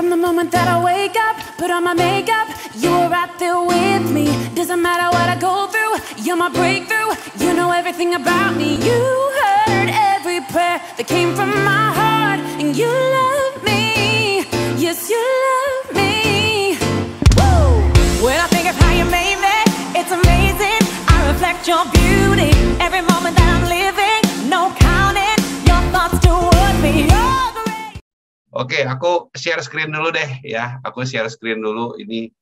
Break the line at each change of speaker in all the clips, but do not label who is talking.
From the moment that I wake up, put on my makeup, you were right there with me. Doesn't matter what I go through, you're my breakthrough. You know everything about me. You heard every prayer that came from my heart, and you love
me. Yes, you love me. Woo! When I think of how you made me, it's amazing. I reflect your beauty every moment that I'm living. No counting your thoughts toward me. Oh!
Oke, aku share screen dulu deh ya. Aku share screen dulu ini.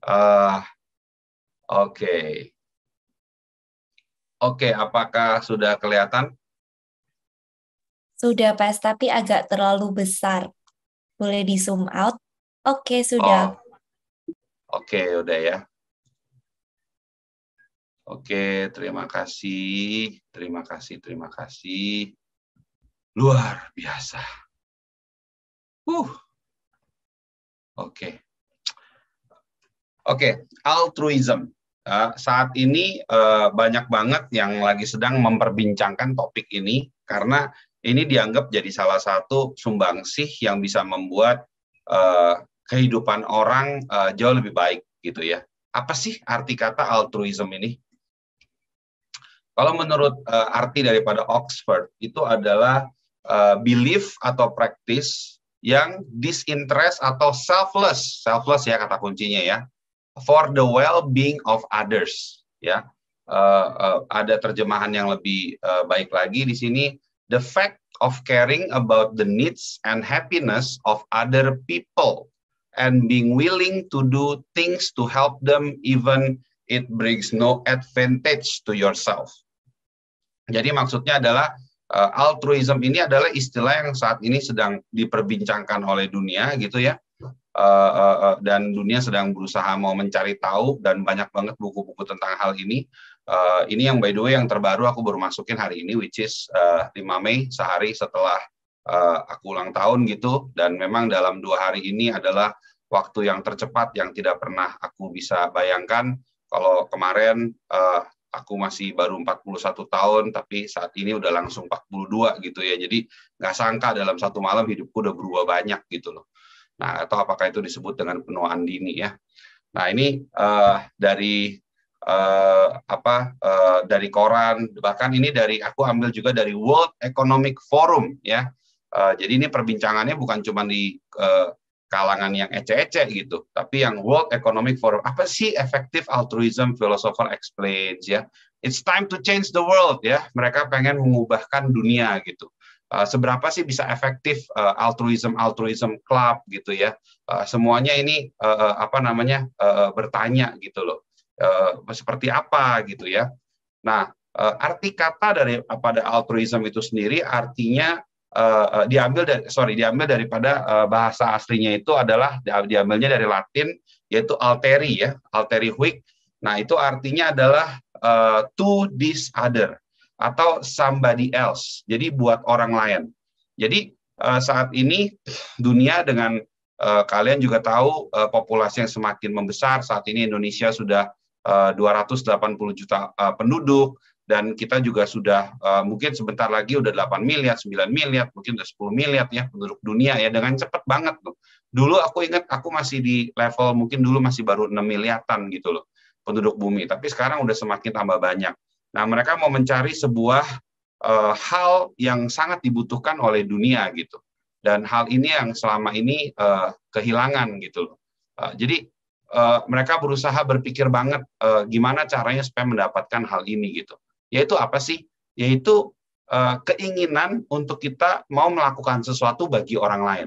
Uh, Oke. Okay. Oke, okay, apakah sudah kelihatan?
Sudah Pak. tapi agak terlalu besar. Boleh di zoom out? Oke, okay, sudah. Oh.
Oke, okay, udah ya. Oke, terima kasih. Terima kasih, terima kasih. Luar biasa. Uh. Oke. Okay. Oke, okay. altruism. Uh, saat ini uh, banyak banget yang lagi sedang memperbincangkan topik ini karena ini dianggap jadi salah satu sumbangsih yang bisa membuat uh, kehidupan orang uh, jauh lebih baik gitu ya. Apa sih arti kata altruism ini? Kalau menurut uh, arti daripada Oxford itu adalah uh, belief atau practice yang disinterest atau selfless, selfless ya kata kuncinya ya, for the well-being of others. Ya, uh, uh, ada terjemahan yang lebih uh, baik lagi di sini, the fact of caring about the needs and happiness of other people and being willing to do things to help them even it brings no advantage to yourself. Jadi maksudnya adalah uh, altruism ini adalah istilah yang saat ini sedang diperbincangkan oleh dunia gitu ya. Uh, uh, uh, dan dunia sedang berusaha mau mencari tahu dan banyak banget buku-buku tentang hal ini. Uh, ini yang by the way yang terbaru aku baru masukin hari ini which is uh, 5 Mei sehari setelah uh, aku ulang tahun gitu dan memang dalam dua hari ini adalah waktu yang tercepat yang tidak pernah aku bisa bayangkan kalau kemarin uh, aku masih baru 41 tahun tapi saat ini udah langsung 42 gitu ya. Jadi nggak sangka dalam satu malam hidupku udah berubah banyak gitu loh. Nah, atau apakah itu disebut dengan penuaan dini ya. Nah, ini uh, dari uh, apa uh, dari koran bahkan ini dari aku ambil juga dari World Economic Forum ya. Uh, jadi ini perbincangannya bukan cuma di uh, kalangan yang ece-ece gitu, tapi yang World Economic Forum. Apa sih effective altruism philosopher explains ya? It's time to change the world ya. Mereka pengen mengubahkan dunia gitu. Uh, seberapa sih bisa efektif uh, eh, altruism altruism club gitu ya? Uh, semuanya ini uh, apa namanya uh, bertanya gitu loh. Uh, seperti apa gitu ya? Nah, uh, arti kata dari pada altruism itu sendiri artinya Eh, eh, diambil dari sorry diambil daripada uh, bahasa aslinya itu adalah diambilnya dari Latin yaitu alteri ya alteri huic nah itu artinya adalah uh, to this other atau somebody else jadi buat orang lain jadi uh, saat ini dunia dengan uh, kalian juga tahu uh, populasi yang semakin membesar saat ini Indonesia sudah uh, 280 juta penduduk dan kita juga sudah uh, mungkin sebentar lagi udah 8 miliar, 9 miliar, mungkin udah 10 miliar ya penduduk dunia ya dengan cepat banget tuh. Dulu aku ingat aku masih di level mungkin dulu masih baru 6 miliaran gitu loh penduduk bumi, tapi sekarang udah semakin tambah banyak. Nah, mereka mau mencari sebuah uh, hal yang sangat dibutuhkan oleh dunia gitu. Dan hal ini yang selama ini uh, kehilangan gitu loh. Uh, jadi uh, mereka berusaha berpikir banget uh, gimana caranya supaya mendapatkan hal ini gitu yaitu apa sih? Yaitu uh, keinginan untuk kita mau melakukan sesuatu bagi orang lain.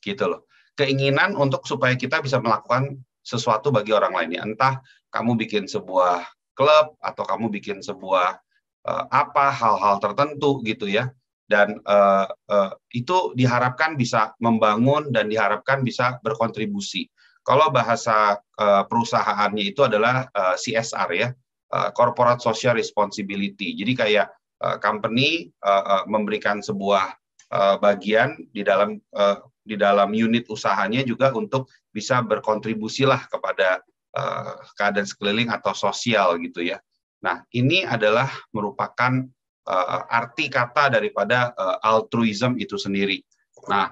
Gitu loh. Keinginan untuk supaya kita bisa melakukan sesuatu bagi orang lain. Ya, entah kamu bikin sebuah klub atau kamu bikin sebuah uh, apa hal-hal tertentu gitu ya. Dan uh, uh, itu diharapkan bisa membangun dan diharapkan bisa berkontribusi. Kalau bahasa uh, perusahaannya itu adalah uh, CSR ya, Eh, corporate social responsibility. Jadi kayak uh, company uh, uh, memberikan sebuah uh, bagian di dalam uh, di dalam unit usahanya juga untuk bisa berkontribusi lah kepada uh, keadaan sekeliling atau sosial gitu ya. Nah, ini adalah merupakan uh, arti kata daripada uh, altruism itu sendiri. Nah,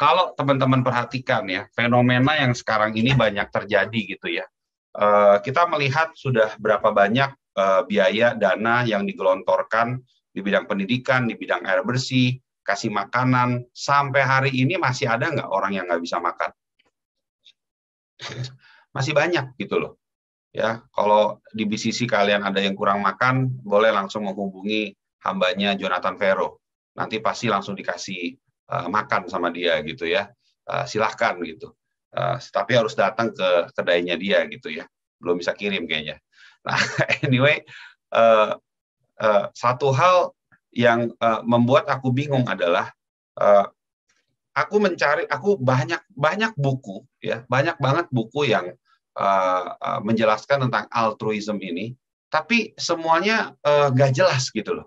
kalau teman-teman perhatikan ya, fenomena yang sekarang ini banyak terjadi gitu ya. Eh, kita melihat sudah berapa banyak eh, biaya dana yang digelontorkan di bidang pendidikan, di bidang air bersih, kasih makanan, sampai hari ini masih ada nggak orang yang nggak bisa makan? masih banyak gitu loh. Ya, kalau di BCC kalian ada yang kurang makan, boleh langsung menghubungi hambanya Jonathan Vero. Nanti pasti langsung dikasih uh, makan sama dia gitu ya. Uh, silahkan gitu uh, tapi harus datang ke kedainya dia gitu ya belum bisa kirim kayaknya nah anyway uh, uh, satu hal yang uh, membuat aku bingung adalah uh, aku mencari aku banyak banyak buku ya banyak banget buku yang uh, uh, menjelaskan tentang altruisme ini tapi semuanya uh, gak jelas gitu loh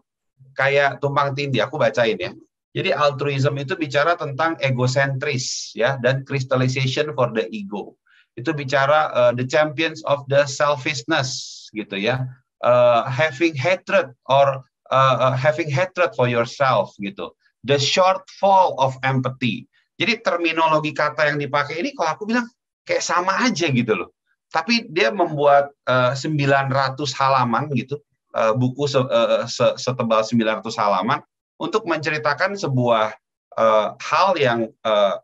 kayak tumpang tindih aku bacain ya jadi altruism itu bicara tentang egocentris ya dan crystallization for the ego. Itu bicara uh, the champions of the selfishness gitu ya. Uh, having hatred or uh, having hatred for yourself gitu. The shortfall of empathy. Jadi terminologi kata yang dipakai ini kalau aku bilang kayak sama aja gitu loh. Tapi dia membuat uh, 900 halaman gitu, uh, buku se, uh, se, setebal 900 halaman untuk menceritakan sebuah uh, hal yang uh,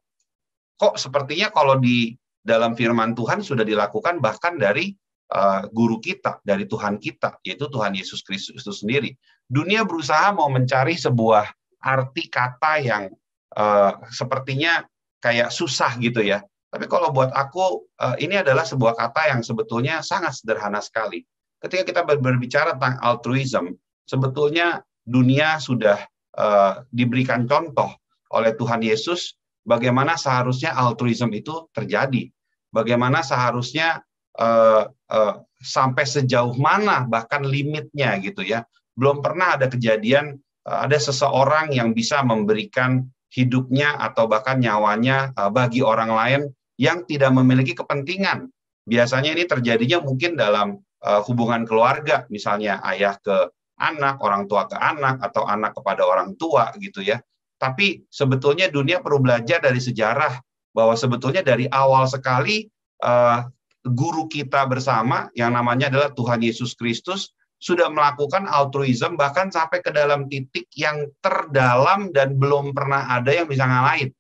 kok sepertinya kalau di dalam firman Tuhan sudah dilakukan bahkan dari uh, guru kita, dari Tuhan kita, yaitu Tuhan Yesus Kristus itu sendiri. Dunia berusaha mau mencari sebuah arti kata yang uh, sepertinya kayak susah gitu ya. Tapi kalau buat aku, ini adalah sebuah kata yang sebetulnya sangat sederhana sekali. Ketika kita berbicara tentang altruism, sebetulnya dunia sudah uh, diberikan contoh oleh Tuhan Yesus bagaimana seharusnya altruisme itu terjadi, bagaimana seharusnya uh, uh, sampai sejauh mana bahkan limitnya gitu ya. Belum pernah ada kejadian uh, ada seseorang yang bisa memberikan hidupnya atau bahkan nyawanya uh, bagi orang lain yang tidak memiliki kepentingan. Biasanya ini terjadinya mungkin dalam uh, hubungan keluarga, misalnya ayah ke anak, orang tua ke anak, atau anak kepada orang tua gitu ya. Tapi sebetulnya dunia perlu belajar dari sejarah bahwa sebetulnya dari awal sekali uh, guru kita bersama yang namanya adalah Tuhan Yesus Kristus sudah melakukan altruisme bahkan sampai ke dalam titik yang terdalam dan belum pernah ada yang bisa ngalahin.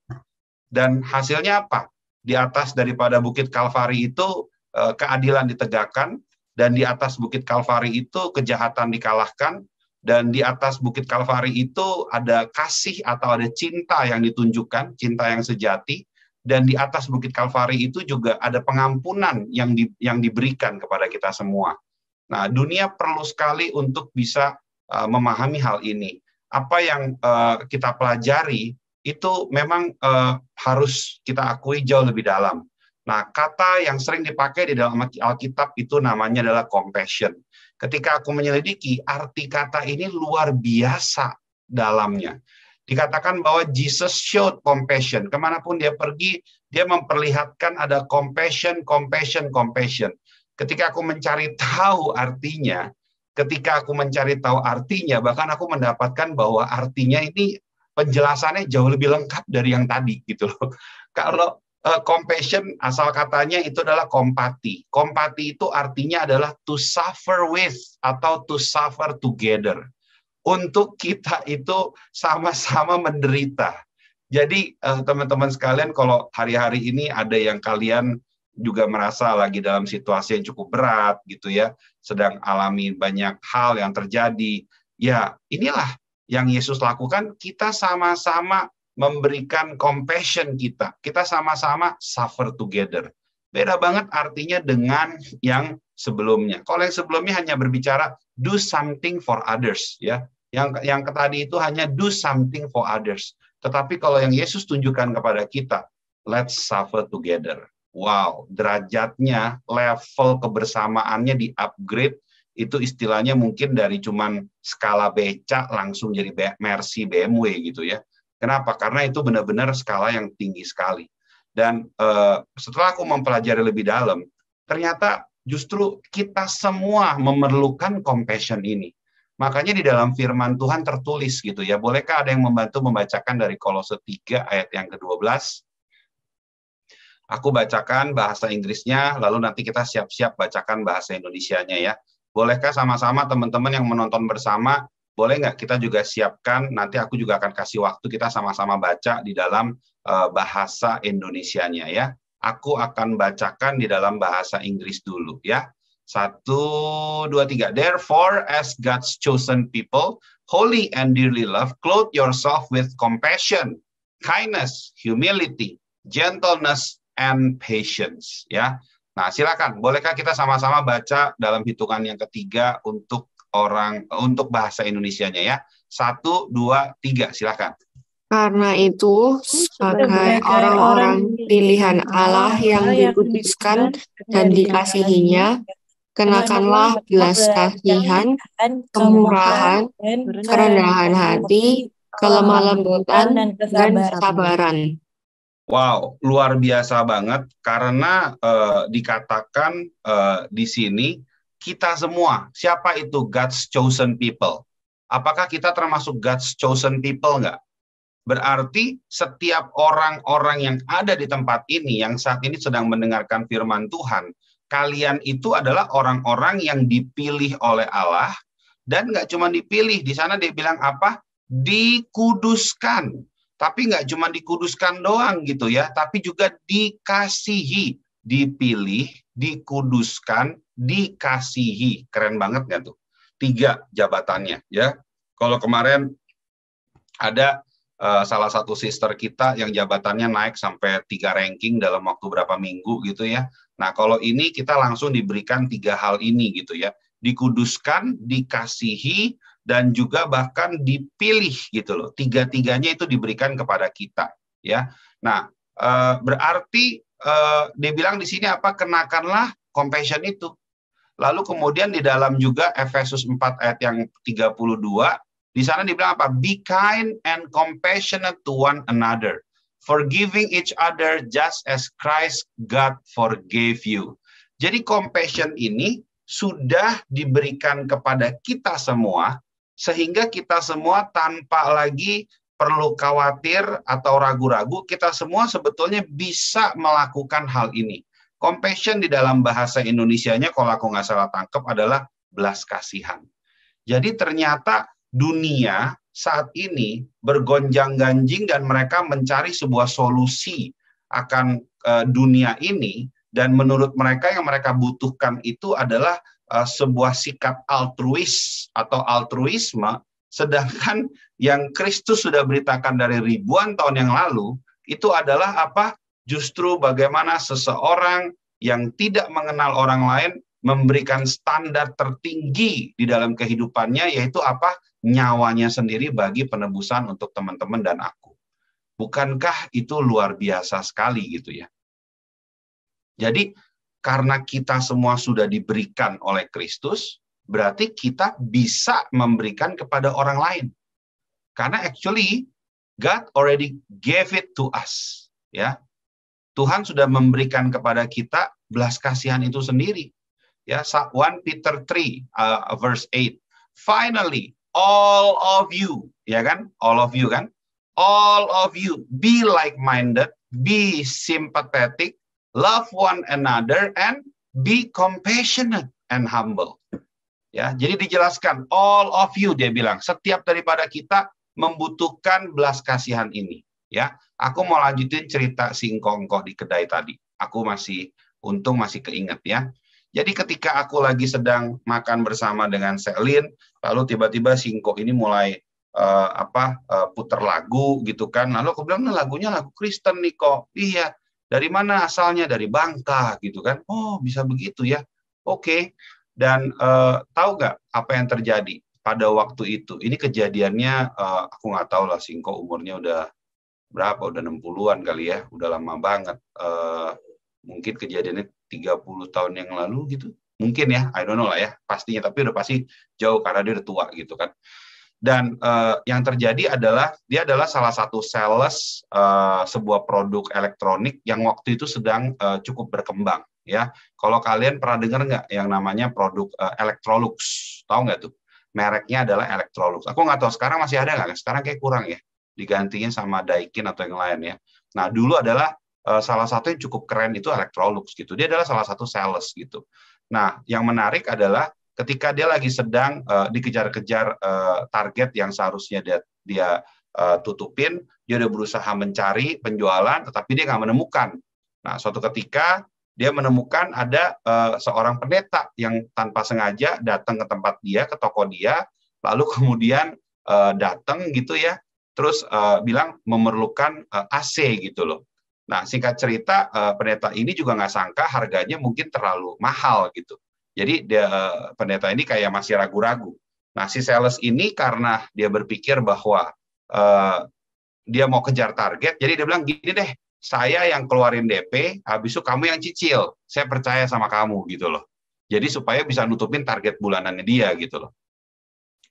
Dan hasilnya apa? Di atas daripada Bukit Kalvari itu eh, keadilan ditegakkan, dan di atas Bukit Kalvari itu kejahatan dikalahkan dan di atas Bukit Kalvari itu ada kasih atau ada cinta yang ditunjukkan, cinta yang sejati dan di atas Bukit Kalvari itu juga ada pengampunan yang di, yang diberikan kepada kita semua. Nah, dunia perlu sekali untuk bisa uh, memahami hal ini. Apa yang uh, kita pelajari itu memang uh, harus kita akui jauh lebih dalam Nah, kata yang sering dipakai di dalam Alkitab itu namanya adalah compassion. Ketika aku menyelidiki, arti kata ini luar biasa dalamnya. Dikatakan bahwa Jesus showed compassion. Kemanapun dia pergi, dia memperlihatkan ada compassion, compassion, compassion. Ketika aku mencari tahu artinya, ketika aku mencari tahu artinya, bahkan aku mendapatkan bahwa artinya ini penjelasannya jauh lebih lengkap dari yang tadi gitu loh. Kalau uh, compassion asal katanya itu adalah kompati. Kompati itu artinya adalah to suffer with atau to suffer together. Untuk kita itu sama-sama menderita. Jadi eh, teman-teman sekalian kalau hari-hari ini ada yang kalian juga merasa lagi dalam situasi yang cukup berat gitu ya, sedang alami banyak hal yang terjadi. Ya, inilah yang Yesus lakukan, kita sama-sama memberikan compassion kita. Kita sama-sama suffer together. Beda banget artinya dengan yang sebelumnya. Kalau yang sebelumnya hanya berbicara do something for others ya. Yang yang tadi itu hanya do something for others. Tetapi kalau yang Yesus tunjukkan kepada kita, let's suffer together. Wow, derajatnya, level kebersamaannya di upgrade itu istilahnya mungkin dari cuman skala becak langsung jadi mercy BMW gitu ya Kenapa? Karena itu benar-benar skala yang tinggi sekali. Dan uh, setelah aku mempelajari lebih dalam, ternyata justru kita semua memerlukan compassion ini. Makanya di dalam firman Tuhan tertulis gitu ya. Bolehkah ada yang membantu membacakan dari Kolose 3 ayat yang ke-12? Aku bacakan bahasa Inggrisnya, lalu nanti kita siap-siap bacakan bahasa Indonesianya ya. Bolehkah sama-sama teman-teman yang menonton bersama boleh nggak kita juga siapkan nanti aku juga akan kasih waktu kita sama-sama baca di dalam uh, bahasa Indonesianya ya. Aku akan bacakan di dalam bahasa Inggris dulu ya. Satu, dua, tiga. Therefore, as God's chosen people, holy and dearly loved, clothe yourself with compassion, kindness, humility, gentleness, and patience. Ya. Nah, silakan. Bolehkah kita sama-sama baca dalam hitungan yang ketiga untuk orang eh, untuk bahasa Indonesia-nya ya. Satu, dua, tiga, silakan.
Karena itu, sebagai orang-orang pilihan Allah yang dikuduskan dan dikasihinya,
kenakanlah belas kasihan, kemurahan,
kerendahan hati, kelemah lembutan, dan kesabaran.
Wow, luar biasa banget karena uh, dikatakan uh, di sini kita semua. Siapa itu God's chosen people? Apakah kita termasuk God's chosen people enggak? Berarti setiap orang-orang yang ada di tempat ini yang saat ini sedang mendengarkan firman Tuhan, kalian itu adalah orang-orang yang dipilih oleh Allah dan enggak cuma dipilih di sana dia bilang apa dikuduskan tapi enggak cuma dikuduskan doang gitu ya tapi juga dikasihi dipilih, dikuduskan, dikasihi. Keren banget nggak tuh? Tiga jabatannya ya. Kalau kemarin ada uh, salah satu sister kita yang jabatannya naik sampai tiga ranking dalam waktu berapa minggu gitu ya. Nah kalau ini kita langsung diberikan tiga hal ini gitu ya. Dikuduskan, dikasihi, dan juga bahkan dipilih gitu loh. Tiga-tiganya itu diberikan kepada kita ya. Nah, eh, berarti Eh, dibilang di sini apa kenakanlah compassion itu. Lalu kemudian di dalam juga Efesus 4 ayat yang 32 di sana dibilang apa? Be kind and compassionate to one another, forgiving each other just as Christ God forgave you. Jadi compassion ini sudah diberikan kepada kita semua sehingga kita semua tanpa lagi perlu khawatir atau ragu-ragu, kita semua sebetulnya bisa melakukan hal ini. Compassion di dalam bahasa Indonesianya kalau aku nggak salah tangkap adalah belas kasihan. Jadi ternyata dunia saat ini bergonjang-ganjing dan mereka mencari sebuah solusi akan eh, dunia ini dan menurut mereka yang mereka butuhkan itu adalah eh, sebuah sikap altruis atau altruisme sedangkan yang Kristus sudah beritakan dari ribuan tahun yang lalu itu adalah apa? Justru bagaimana seseorang yang tidak mengenal orang lain memberikan standar tertinggi di dalam kehidupannya yaitu apa? nyawanya sendiri bagi penebusan untuk teman-teman dan aku. Bukankah itu luar biasa sekali gitu ya? Jadi karena kita semua sudah diberikan oleh Kristus, berarti kita bisa memberikan kepada orang lain. Karena actually God already gave it to us, ya. Tuhan sudah memberikan kepada kita belas kasihan itu sendiri. Ya, 1 Peter 3 uh, verse 8. Finally, all of you, ya kan? All of you kan? All of you be like-minded, be sympathetic, love one another and be compassionate and humble. Ya, jadi dijelaskan all of you dia bilang, setiap daripada kita membutuhkan belas kasihan ini. Ya, aku mau lanjutin cerita singkongko di kedai tadi. Aku masih untung masih keinget ya. Jadi ketika aku lagi sedang makan bersama dengan Selin, lalu tiba-tiba Singko ini mulai uh, apa uh, puter lagu gitu kan. Lalu aku bilang, nah, lagunya lagu Kristen nih kok. Iya, dari mana asalnya? Dari Bangka gitu kan. Oh, bisa begitu ya. Oke. Okay. Dan uh, tahu nggak apa yang terjadi? pada waktu itu, ini kejadiannya uh, aku nggak tahu lah Singko umurnya udah berapa, udah 60-an kali ya, udah lama banget. Uh, mungkin kejadiannya 30 tahun yang lalu gitu. Mungkin ya, I don't know lah ya, pastinya. Tapi udah pasti jauh karena dia udah tua gitu kan. Dan uh, yang terjadi adalah, dia adalah salah satu sales uh, sebuah produk elektronik yang waktu itu sedang uh, cukup berkembang. ya. Kalau kalian pernah dengar nggak yang namanya produk uh, Electrolux? Tahu nggak tuh? mereknya adalah Electrolux. Aku nggak tahu sekarang masih ada nggak? Sekarang kayak kurang ya, digantinya sama Daikin atau yang lain ya. Nah dulu adalah uh, salah satu yang cukup keren itu Electrolux gitu. Dia adalah salah satu sales gitu. Nah yang menarik adalah ketika dia lagi sedang uh, dikejar-kejar uh, target yang seharusnya dia, dia uh, tutupin, dia udah berusaha mencari penjualan, tetapi dia nggak menemukan. Nah suatu ketika dia menemukan ada uh, seorang pendeta yang tanpa sengaja datang ke tempat dia, ke toko dia, lalu kemudian uh, datang gitu ya, terus uh, bilang memerlukan uh, AC gitu loh. Nah, singkat cerita, uh, pendeta ini juga nggak sangka harganya mungkin terlalu mahal gitu. Jadi dia, uh, pendeta ini kayak masih ragu-ragu. Nah, si sales ini karena dia berpikir bahwa uh, dia mau kejar target, jadi dia bilang gini deh, saya yang keluarin DP, habis itu kamu yang cicil. Saya percaya sama kamu gitu loh. Jadi supaya bisa nutupin target bulanannya dia gitu loh.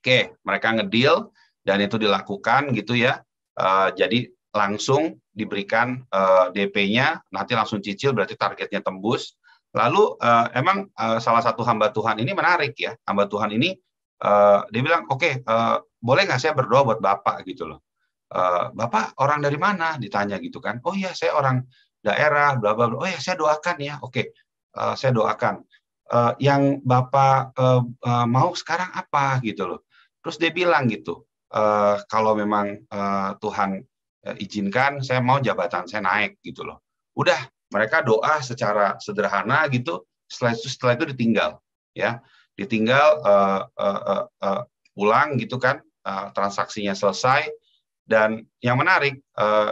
Oke, mereka ngedil dan itu dilakukan gitu ya. Uh, jadi langsung diberikan uh, eh, DP-nya, nanti langsung cicil berarti targetnya tembus. Lalu uh, emang uh, salah satu hamba Tuhan ini menarik ya. Hamba Tuhan ini uh, dia bilang, "Oke, okay, uh, boleh nggak saya berdoa buat Bapak?" gitu loh. Eh, bapak orang dari mana? Ditanya gitu kan. Oh iya, saya orang daerah, bla bla Oh iya saya doakan ya. Oke, eh, saya doakan. Eh, yang Bapak mau sekarang apa gitu loh. Terus dia bilang gitu, uh, kalau memang uh, Tuhan izinkan, saya mau jabatan saya naik gitu loh. Udah, mereka doa secara sederhana gitu. Setelah itu setelah itu ditinggal, ya, ditinggal uh, uh, uh, uh, pulang gitu kan. Uh, transaksinya selesai, dan yang menarik, eh,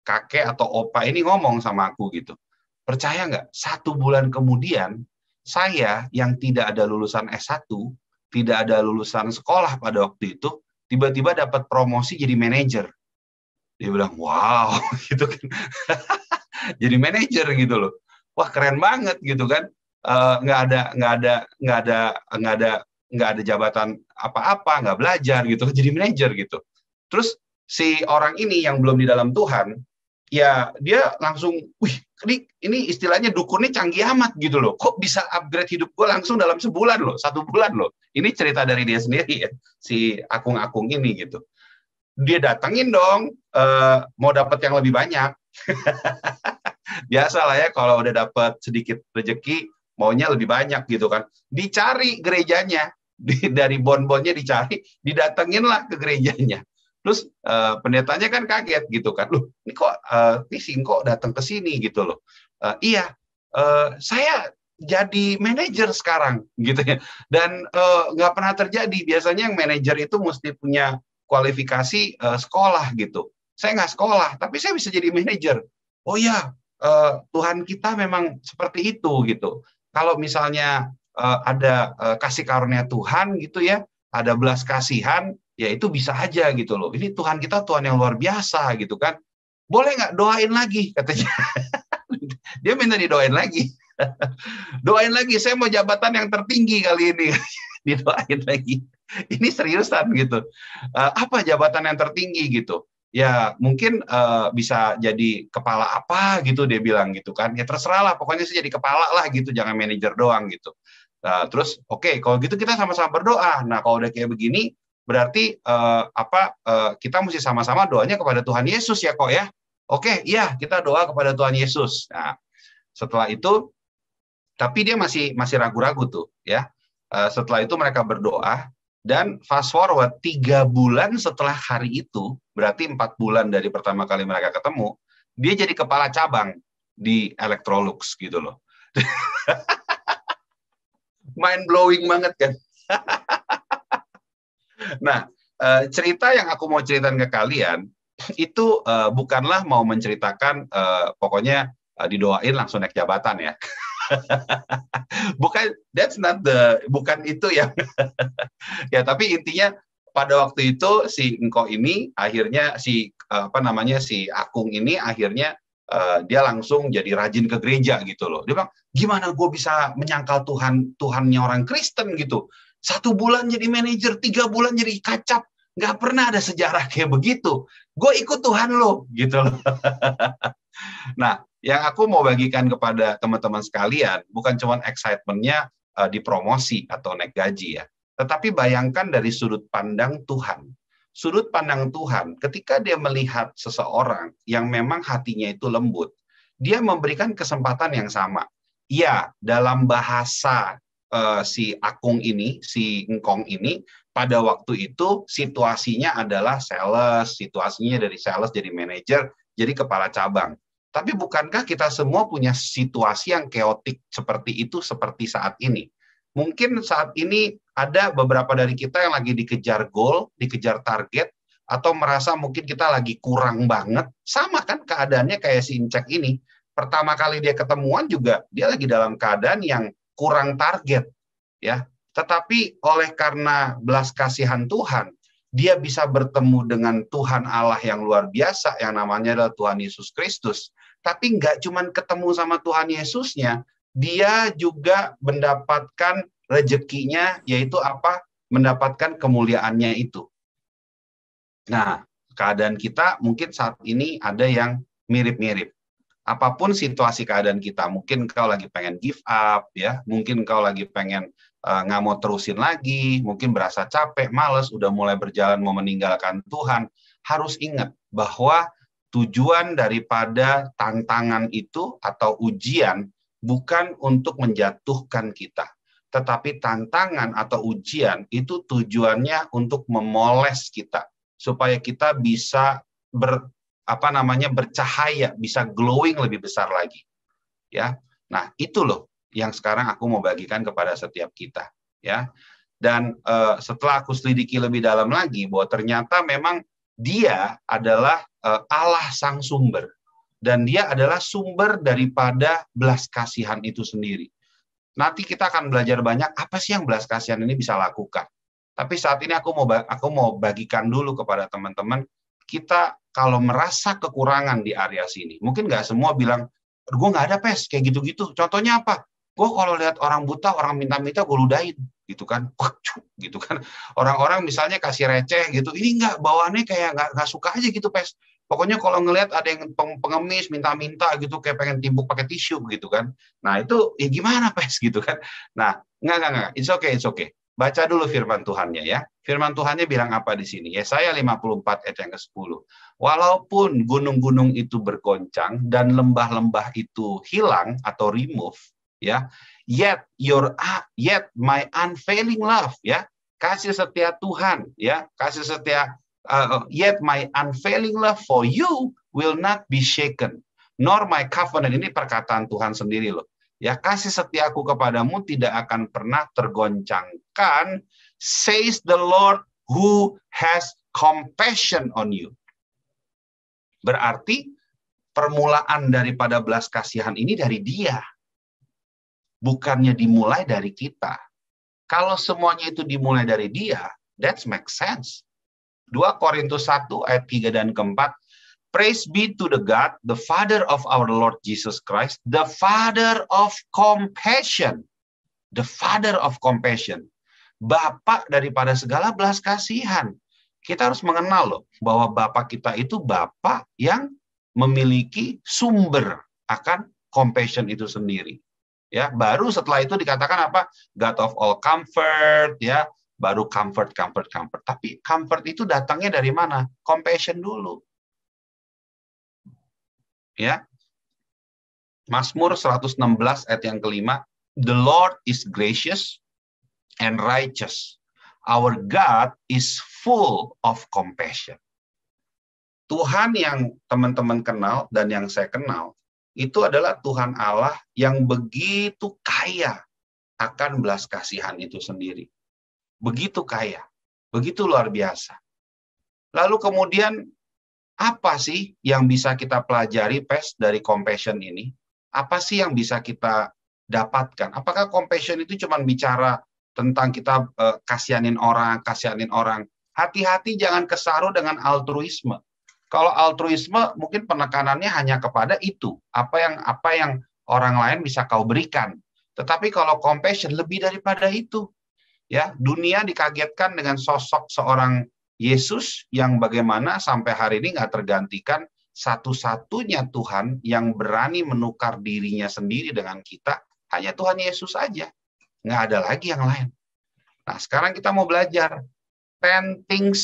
kakek atau opa ini ngomong sama aku gitu. Percaya nggak? Satu bulan kemudian, saya yang tidak ada lulusan S1, tidak ada lulusan sekolah pada waktu itu, tiba-tiba dapat promosi jadi manajer. Dia bilang, wow, gitu kan. jadi manajer gitu loh. Wah keren banget gitu kan. Eh, nggak uh, ada nggak ada nggak ada nggak ada nggak ada jabatan apa-apa, nggak belajar gitu, kan. jadi manajer gitu. Terus si orang ini yang belum di dalam Tuhan, ya dia langsung, wih, ini, ini istilahnya dukunnya canggih amat gitu loh. Kok bisa upgrade hidup gue langsung dalam sebulan loh, satu bulan loh. Ini cerita dari dia sendiri ya, si akung-akung ini gitu. Dia datengin dong, uh, mau dapat yang lebih banyak. Biasalah ya kalau udah dapat sedikit rezeki, maunya lebih banyak gitu kan. Dicari gerejanya, di, dari bon-bonnya dicari, didatengin lah ke gerejanya. Terus uh, pendetanya kan kaget gitu kan, loh ini kok uh, eh, ini kok datang ke sini gitu loh. Uh, iya, uh, saya jadi manajer sekarang gitu ya. Dan nggak uh, pernah terjadi. Biasanya yang manajer itu mesti punya kualifikasi uh, sekolah gitu. Saya nggak sekolah, tapi saya bisa jadi manajer. Oh ya, uh, Tuhan kita memang seperti itu gitu. Kalau misalnya uh, ada uh, kasih karunia Tuhan gitu ya, ada belas kasihan, ya itu bisa aja gitu loh. Ini Tuhan kita Tuhan yang luar biasa gitu kan. Boleh nggak doain lagi katanya. Dia minta didoain lagi. doain lagi, saya mau jabatan yang tertinggi kali ini. didoain lagi. Ini seriusan gitu. Eh, apa jabatan yang tertinggi gitu? Ya mungkin uh, bisa jadi kepala apa gitu dia bilang gitu kan. Ya terserah lah, pokoknya saya jadi kepala lah gitu, jangan manajer doang gitu. Nah, terus oke okay, kalau gitu kita sama-sama berdoa. Nah kalau udah kayak begini, berarti eh, apa eh, kita mesti sama-sama doanya kepada Tuhan Yesus ya kok ya oke iya kita doa kepada Tuhan Yesus nah setelah itu tapi dia masih masih ragu-ragu tuh ya eh, setelah itu mereka berdoa dan fast forward tiga bulan setelah hari itu berarti empat bulan dari pertama kali mereka ketemu dia jadi kepala cabang di Electrolux gitu loh mind blowing banget kan Nah, eh, cerita yang aku mau ceritakan ke kalian itu eh, bukanlah mau menceritakan eh, pokoknya didoain langsung naik jabatan ya. bukan that's not the bukan itu yang ya tapi intinya pada waktu itu si engkau ini akhirnya si apa namanya si akung ini akhirnya uh, dia langsung jadi rajin ke gereja gitu loh dia bilang gimana gue bisa menyangkal Tuhan Tuhannya orang Kristen gitu satu bulan jadi manajer, tiga bulan jadi kacap. Nggak pernah ada sejarah kayak begitu. Gue ikut Tuhan lo, gitu loh. nah, yang aku mau bagikan kepada teman-teman sekalian, bukan cuma excitementnya uh, dipromosi atau naik gaji ya. Tetapi bayangkan dari sudut pandang Tuhan. Sudut pandang Tuhan, ketika dia melihat seseorang yang memang hatinya itu lembut, dia memberikan kesempatan yang sama. Ya, dalam bahasa Eh, si Akung ini, si Ngkong ini, pada waktu itu situasinya adalah sales, situasinya dari sales jadi manager, jadi kepala cabang. Tapi bukankah kita semua punya situasi yang keotik seperti itu seperti saat ini? Mungkin saat ini ada beberapa dari kita yang lagi dikejar goal, dikejar target, atau merasa mungkin kita lagi kurang banget. Sama kan keadaannya kayak si Incek ini. Pertama kali dia ketemuan juga dia lagi dalam keadaan yang kurang target ya. Tetapi oleh karena belas kasihan Tuhan, dia bisa bertemu dengan Tuhan Allah yang luar biasa yang namanya adalah Tuhan Yesus Kristus. Tapi nggak cuman ketemu sama Tuhan Yesusnya, dia juga mendapatkan rezekinya yaitu apa? mendapatkan kemuliaannya itu. Nah, keadaan kita mungkin saat ini ada yang mirip-mirip apapun situasi keadaan kita, mungkin kau lagi pengen give up, ya, mungkin kau lagi pengen uh, mau terusin lagi, mungkin berasa capek, males, udah mulai berjalan mau meninggalkan Tuhan, harus ingat bahwa tujuan daripada tantangan itu atau ujian bukan untuk menjatuhkan kita, tetapi tantangan atau ujian itu tujuannya untuk memoles kita supaya kita bisa ber, apa namanya bercahaya, bisa glowing lebih besar lagi. Ya. Nah, itu loh yang sekarang aku mau bagikan kepada setiap kita, ya. Dan uh, setelah aku selidiki lebih dalam lagi bahwa ternyata memang dia adalah uh, Allah sang sumber dan dia adalah sumber daripada belas kasihan itu sendiri. Nanti kita akan belajar banyak apa sih yang belas kasihan ini bisa lakukan. Tapi saat ini aku mau aku mau bagikan dulu kepada teman-teman kita kalau merasa kekurangan di area sini, mungkin nggak semua bilang, gue nggak ada pes, kayak gitu-gitu. Contohnya apa? Gue kalau lihat orang buta, orang minta-minta, gue ludahin gitu kan, gitu kan. Orang-orang misalnya kasih receh gitu, ini nggak bawaannya kayak nggak, nggak suka aja gitu pes. Pokoknya kalau ngelihat ada yang pengemis minta-minta gitu kayak pengen timbuk pakai tisu gitu kan. Nah itu ya gimana pes gitu kan. Nah nggak nggak nggak, it's okay it's okay. Baca dulu firman Tuhannya ya. Firman Tuhannya bilang apa di sini? saya 54 ayat yang ke-10. Walaupun gunung-gunung itu bergoncang dan lembah-lembah itu hilang atau remove, ya, yet your ah, yet my unfailing love, ya, kasih setia Tuhan, ya, kasih setia uh, uh, yet my unfailing love for you will not be shaken nor my covenant ini perkataan Tuhan sendiri loh Ya kasih setiaku kepadamu tidak akan pernah tergoncangkan, says the Lord who has compassion on you. Berarti permulaan daripada belas kasihan ini dari dia. Bukannya dimulai dari kita. Kalau semuanya itu dimulai dari dia, that's make sense. 2 Korintus 1 ayat 3 dan keempat, Praise be to the God, the Father of our Lord Jesus Christ, the Father of compassion. The Father of compassion. Bapak daripada segala belas kasihan. Kita harus mengenal loh bahwa Bapak kita itu Bapak yang memiliki sumber akan compassion itu sendiri. Ya, baru setelah itu dikatakan apa? God of all comfort, ya, baru comfort, comfort, comfort. Tapi comfort itu datangnya dari mana? Compassion dulu ya. Mazmur 116 ayat yang kelima, The Lord is gracious and righteous. Our God is full of compassion. Tuhan yang teman-teman kenal dan yang saya kenal itu adalah Tuhan Allah yang begitu kaya akan belas kasihan itu sendiri. Begitu kaya, begitu luar biasa. Lalu kemudian apa sih yang bisa kita pelajari pes dari compassion ini? Apa sih yang bisa kita dapatkan? Apakah compassion itu cuma bicara tentang kita uh, kasihanin orang, kasihanin orang? Hati-hati jangan kesaruh dengan altruisme. Kalau altruisme mungkin penekanannya hanya kepada itu, apa yang apa yang orang lain bisa kau berikan. Tetapi kalau compassion lebih daripada itu. Ya, dunia dikagetkan dengan sosok seorang Yesus yang bagaimana sampai hari ini nggak tergantikan satu-satunya Tuhan yang berani menukar dirinya sendiri dengan kita hanya Tuhan Yesus aja. Nggak ada lagi yang lain. Nah sekarang kita mau belajar 10 things,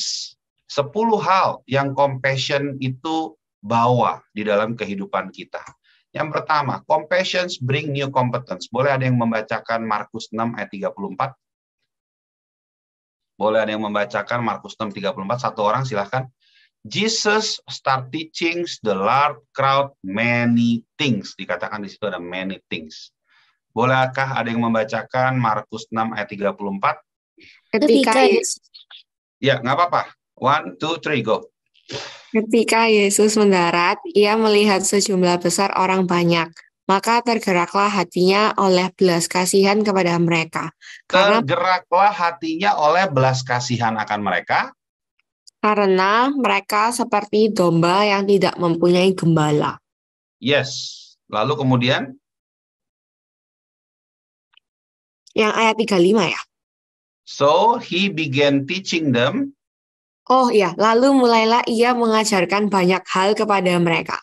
10 hal yang compassion itu bawa di dalam kehidupan kita. Yang pertama, compassion bring new competence. Boleh ada yang membacakan Markus 6 ayat 34? Boleh ada yang membacakan Markus 34 satu orang silahkan. Jesus start teaching the large crowd many things. Dikatakan di situ ada many things. Bolehkah ada yang membacakan Markus 6 ayat 34? Ketika Ya, nggak apa-apa. One, two, three, go.
Ketika Yesus mendarat, ia melihat sejumlah besar orang banyak maka tergeraklah hatinya oleh belas kasihan kepada mereka. Karena
tergeraklah hatinya oleh belas kasihan akan mereka.
Karena mereka seperti domba yang tidak mempunyai gembala.
Yes. Lalu kemudian?
Yang ayat 35 ya.
So he began teaching them.
Oh ya, lalu mulailah ia mengajarkan banyak hal kepada mereka.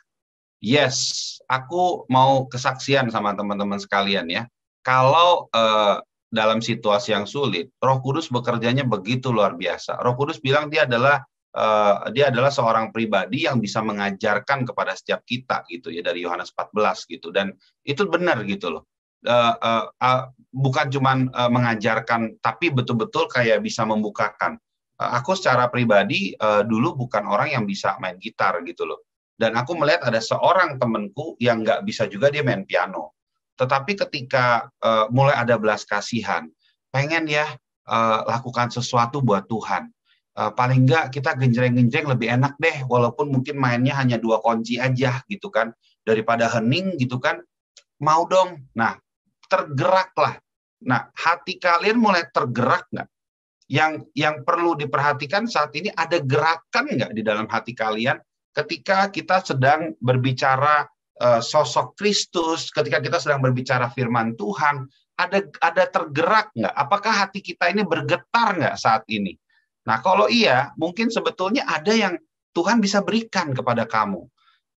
Yes, aku mau kesaksian sama teman-teman sekalian ya. Kalau eh, dalam situasi yang sulit, Roh Kudus bekerjanya begitu luar biasa. Roh Kudus bilang dia adalah eh, dia adalah seorang pribadi yang bisa mengajarkan kepada setiap kita gitu ya dari Yohanes 14 gitu dan itu benar gitu loh. Uh, uh, uh, bukan cuma uh, mengajarkan tapi betul-betul kayak bisa membukakan. Uh, aku secara pribadi uh, dulu bukan orang yang bisa main gitar gitu loh. Dan aku melihat ada seorang temanku yang nggak bisa juga dia main piano. Tetapi ketika uh, mulai ada belas kasihan, pengen ya uh, lakukan sesuatu buat Tuhan. Uh, paling nggak kita genjreng-genjreng lebih enak deh, walaupun mungkin mainnya hanya dua kunci aja gitu kan. Daripada hening gitu kan, mau dong. Nah, tergeraklah. Nah, hati kalian mulai tergerak nggak? Yang yang perlu diperhatikan saat ini ada gerakan nggak di dalam hati kalian ketika kita sedang berbicara uh, sosok Kristus, ketika kita sedang berbicara firman Tuhan, ada ada tergerak nggak? Apakah hati kita ini bergetar nggak saat ini? Nah, kalau iya, mungkin sebetulnya ada yang Tuhan bisa berikan kepada kamu.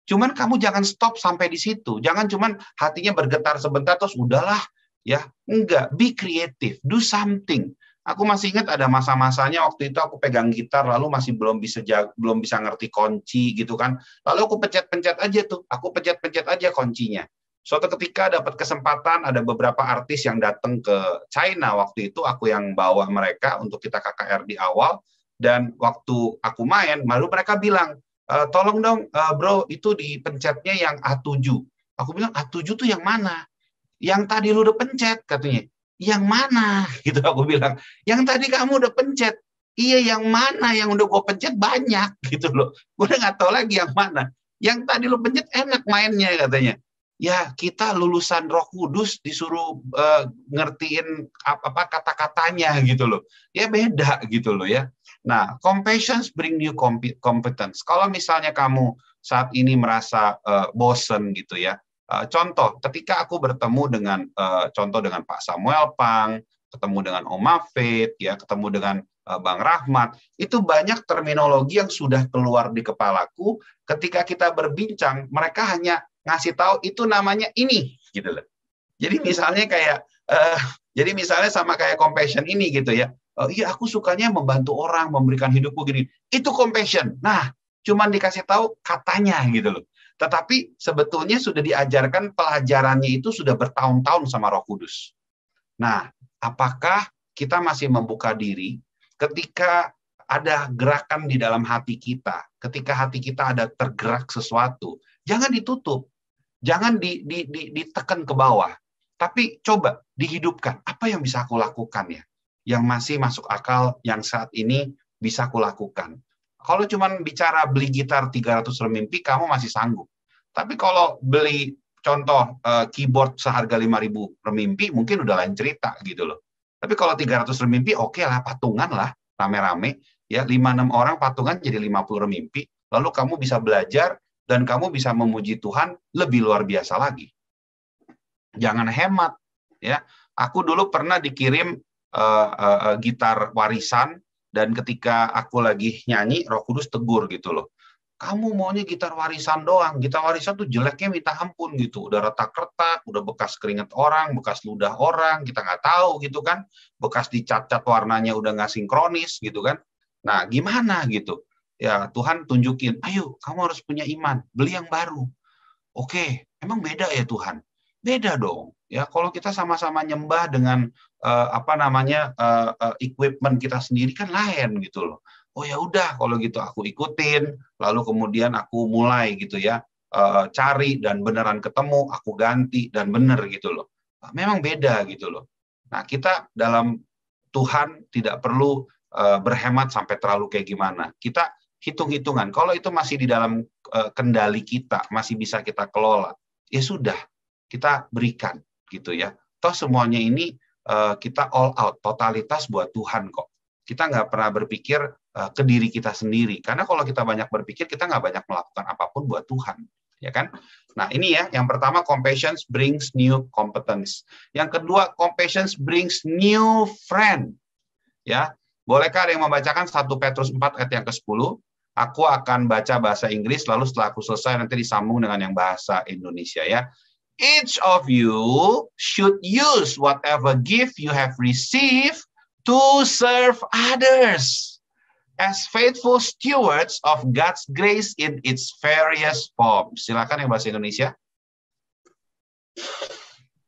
Cuman kamu jangan stop sampai di situ. Jangan cuman hatinya bergetar sebentar terus udahlah ya. Enggak, be creative, do something. Aku masih ingat ada masa-masanya waktu itu aku pegang gitar lalu masih belum bisa belum bisa ngerti kunci gitu kan. Lalu aku pencet-pencet aja tuh, aku pencet-pencet aja kuncinya. Suatu ketika dapat kesempatan ada beberapa artis yang datang ke China waktu itu aku yang bawa mereka untuk kita KKR di awal dan waktu aku main baru mereka bilang e, tolong dong eh, bro itu di pencetnya yang A7. Aku bilang A7 tuh yang mana? Yang tadi lu udah pencet katanya yang mana gitu aku bilang yang tadi kamu udah pencet iya yang mana yang udah gue pencet banyak gitu loh gue udah nggak tahu lagi yang mana yang tadi lo pencet enak mainnya katanya ya kita lulusan Roh Kudus disuruh uh, ngertiin apa, apa kata-katanya gitu loh ya beda gitu loh ya nah compassion bring new competence kalau misalnya kamu saat ini merasa uh, bosen gitu ya Eh, contoh, ketika aku bertemu dengan uh, contoh dengan Pak Samuel Pang, ketemu dengan Oma Fit, ya, ketemu dengan uh, Bang Rahmat, itu banyak terminologi yang sudah keluar di kepalaku. Ketika kita berbincang, mereka hanya ngasih tahu itu namanya ini, gitu loh. Jadi misalnya kayak, uh, jadi misalnya sama kayak compassion ini gitu ya. Uh, iya, aku sukanya membantu orang, memberikan hidupku gini. Itu compassion. Nah, cuman dikasih tahu katanya gitu loh. Tetapi sebetulnya sudah diajarkan pelajarannya itu sudah bertahun-tahun sama Roh Kudus. Nah, apakah kita masih membuka diri ketika ada gerakan di dalam hati kita, ketika hati kita ada tergerak sesuatu, jangan ditutup, jangan di, di, di, ditekan ke bawah, tapi coba dihidupkan. Apa yang bisa aku lakukan ya? Yang masih masuk akal, yang saat ini bisa aku lakukan. Kalau cuman bicara beli gitar 300 remimpi, kamu masih sanggup. Tapi kalau beli contoh eh, keyboard seharga 5000 remimpi, mungkin udah lain cerita gitu loh. Tapi kalau 300 remimpi, oke okay lah, patungan lah, rame-rame. Ya, 5-6 orang patungan jadi 50 remimpi. Lalu kamu bisa belajar dan kamu bisa memuji Tuhan lebih luar biasa lagi. Jangan hemat. ya. Aku dulu pernah dikirim uh, uh, gitar warisan dan ketika aku lagi nyanyi Roh Kudus tegur gitu loh kamu maunya gitar warisan doang gitar warisan tuh jeleknya minta ampun gitu udah retak-retak udah bekas keringat orang bekas ludah orang kita nggak tahu gitu kan bekas dicat-cat warnanya udah nggak sinkronis gitu kan nah gimana gitu ya Tuhan tunjukin ayo kamu harus punya iman beli yang baru oke emang beda ya Tuhan beda dong ya kalau kita sama-sama nyembah dengan uh, apa namanya uh, uh, equipment kita sendiri kan lain gitu loh. Oh ya udah kalau gitu aku ikutin, lalu kemudian aku mulai gitu ya uh, cari dan beneran ketemu, aku ganti dan bener gitu loh. Nah, memang beda gitu loh. Nah kita dalam Tuhan tidak perlu uh, berhemat sampai terlalu kayak gimana. Kita hitung-hitungan. Kalau itu masih di dalam uh, kendali kita, masih bisa kita kelola, ya sudah, kita berikan gitu ya. Toh semuanya ini Eh, kita all out, totalitas buat Tuhan kok. Kita nggak pernah berpikir eh, ke diri kita sendiri. Karena kalau kita banyak berpikir, kita nggak banyak melakukan apapun buat Tuhan. Ya kan? Nah ini ya, yang pertama compassion brings new competence. Yang kedua, compassion brings new friend. Ya, Bolehkah ada yang membacakan 1 Petrus 4 ayat yang ke-10? Aku akan baca bahasa Inggris, lalu setelah aku selesai nanti disambung dengan yang bahasa Indonesia ya each of you should use whatever gift you have received to serve others as faithful stewards of God's grace in its various forms. Silakan yang bahasa Indonesia.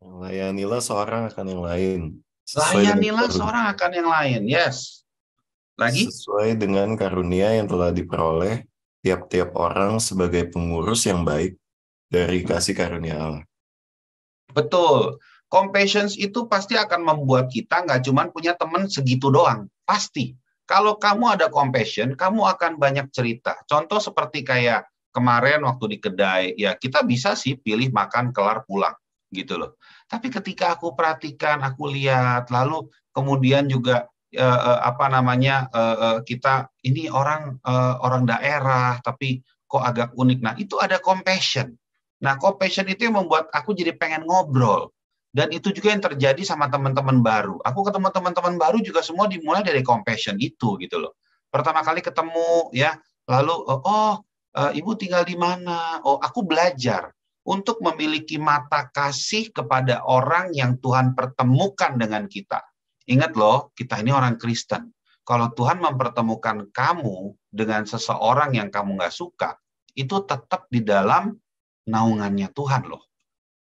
Layanilah seorang akan yang lain.
Layanilah seorang akan yang lain, yes. Lagi? Sesuai dengan karunia yang telah diperoleh tiap-tiap orang sebagai pengurus yang baik dari kasih karunia Allah. Betul. Compassion itu pasti akan membuat kita nggak cuma punya teman segitu doang. Pasti. Kalau kamu ada compassion, kamu akan banyak cerita. Contoh seperti kayak kemarin waktu di kedai, ya kita bisa sih pilih makan kelar pulang gitu loh. Tapi ketika aku perhatikan, aku lihat, lalu kemudian juga eh, eh, apa namanya eh, eh, kita ini orang eh, orang daerah, tapi kok agak unik. Nah itu ada compassion Nah, co-passion itu yang membuat aku jadi pengen ngobrol. Dan itu juga yang terjadi sama teman-teman baru. Aku ketemu teman-teman baru juga semua dimulai dari compassion itu gitu loh. Pertama kali ketemu ya, lalu oh, oh eh, ibu tinggal di mana? Oh, aku belajar untuk memiliki mata kasih kepada orang yang Tuhan pertemukan dengan kita. Ingat loh, kita ini orang Kristen. Kalau Tuhan mempertemukan kamu dengan seseorang yang kamu nggak suka, itu tetap di dalam naungannya Tuhan loh.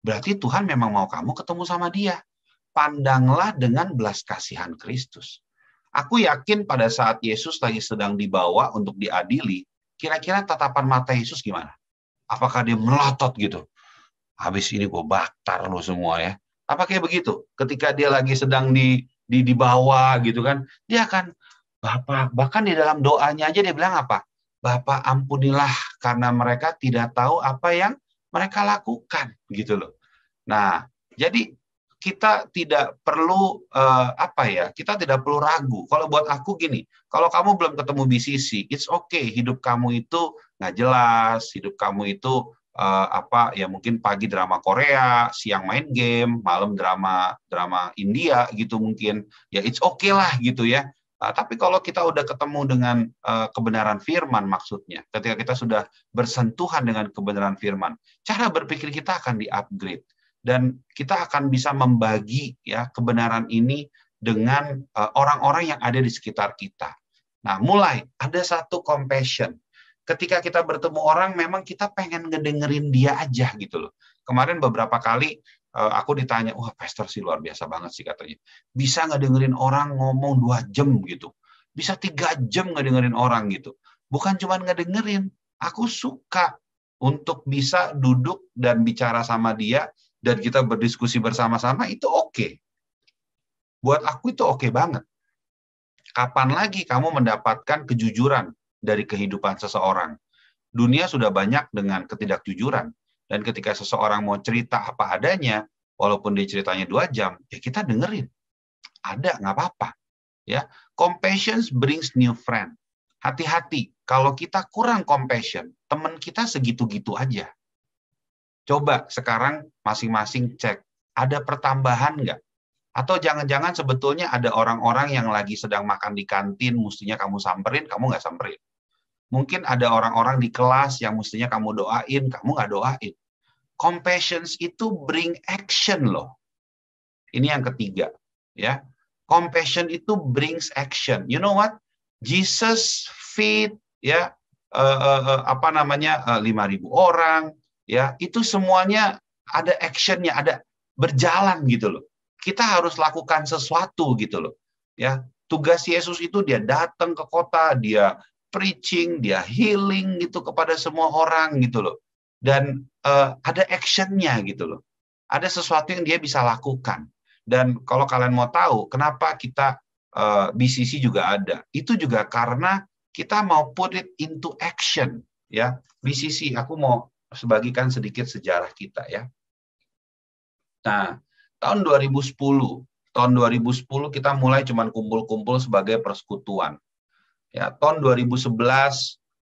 Berarti Tuhan memang mau kamu ketemu sama dia. Pandanglah dengan belas kasihan Kristus. Aku yakin pada saat Yesus lagi sedang dibawa untuk diadili, kira-kira tatapan mata Yesus gimana? Apakah dia melotot gitu? Habis ini gue bakar lo semua ya. Apa kayak begitu? Ketika dia lagi sedang di, di dibawa gitu kan, dia akan Bapak, bahkan di dalam doanya aja dia bilang apa? Bapak ampunilah karena mereka tidak tahu apa yang mereka lakukan gitu loh. Nah, jadi kita tidak perlu uh, apa ya? Kita tidak perlu ragu. Kalau buat aku gini, kalau kamu belum ketemu BCC, it's okay. Hidup kamu itu nggak jelas, hidup kamu itu uh, apa ya mungkin pagi drama Korea, siang main game, malam drama drama India gitu mungkin. Ya it's okay lah gitu ya. Ah, tapi kalau kita udah ketemu dengan uh, kebenaran firman maksudnya, ketika kita sudah bersentuhan dengan kebenaran firman, cara berpikir kita akan di-upgrade dan kita akan bisa membagi ya kebenaran ini dengan eh, orang-orang uh, orang -orang yang ada di sekitar kita. Nah, mulai ada satu compassion. Ketika kita bertemu orang, memang kita pengen ngedengerin dia aja gitu loh. Kemarin beberapa kali Eh, aku ditanya, wah pastor sih luar biasa banget sih katanya. Bisa nggak dengerin orang ngomong dua jam gitu. Bisa tiga jam nggak dengerin orang gitu. Bukan cuma nggak dengerin, aku suka untuk bisa duduk dan bicara sama dia dan kita berdiskusi bersama-sama itu oke. Okay. Buat aku itu oke okay banget. Kapan lagi kamu mendapatkan kejujuran dari kehidupan seseorang? Dunia sudah banyak dengan ketidakjujuran dan ketika seseorang mau cerita apa adanya, walaupun dia ceritanya dua jam, ya kita dengerin. Ada, nggak apa-apa. Ya, compassion brings new friend. Hati-hati, kalau kita kurang compassion, teman kita segitu-gitu aja. Coba sekarang masing-masing cek, ada pertambahan nggak? Atau jangan-jangan sebetulnya ada orang-orang yang lagi sedang makan di kantin, mestinya kamu samperin, kamu nggak samperin. Mungkin ada orang-orang di kelas yang mestinya kamu doain, kamu nggak doain compassions itu bring action loh. Ini yang ketiga, ya. Compassion itu brings action. You know what? Jesus feed ya uh, uh, uh, apa namanya lima ribu orang ya itu semuanya ada actionnya ada berjalan gitu loh kita harus lakukan sesuatu gitu loh ya tugas Yesus itu dia datang ke kota dia preaching dia healing gitu kepada semua orang gitu loh dan uh, ada actionnya gitu loh. Ada sesuatu yang dia bisa lakukan. Dan kalau kalian mau tahu kenapa kita uh, eh, BCC juga ada, itu juga karena kita mau put it into action ya. BCC aku mau sebagikan sedikit sejarah kita ya. Nah, tahun 2010, tahun 2010 kita mulai cuman kumpul-kumpul sebagai persekutuan. Ya, tahun 2011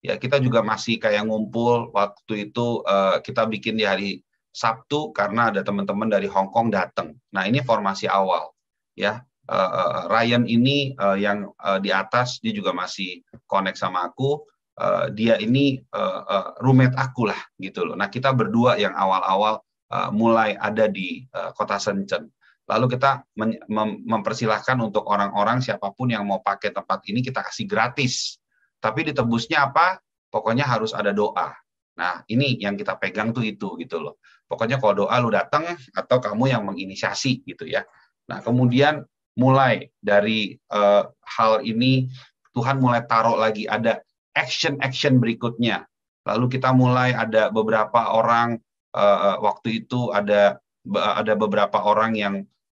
ya kita juga masih kayak ngumpul waktu itu uh, kita bikin di hari Sabtu karena ada teman-teman dari Hong Kong datang. Nah ini formasi awal ya. Uh, Ryan ini uh, yang uh, di atas dia juga masih connect sama aku. Uh, dia ini uh, uh, roommate aku lah gitu loh. Nah kita berdua yang awal-awal uh, mulai ada di uh, kota Shenzhen. Lalu kita mem mempersilahkan untuk orang-orang siapapun yang mau pakai tempat ini kita kasih gratis tapi ditebusnya apa? Pokoknya harus ada doa. Nah, ini yang kita pegang tuh itu gitu loh. Pokoknya kalau doa lu datang atau kamu yang menginisiasi gitu ya. Nah, kemudian mulai dari uh, hal ini Tuhan mulai taruh lagi ada action-action berikutnya. Lalu kita mulai ada beberapa orang uh, waktu itu ada ada beberapa orang yang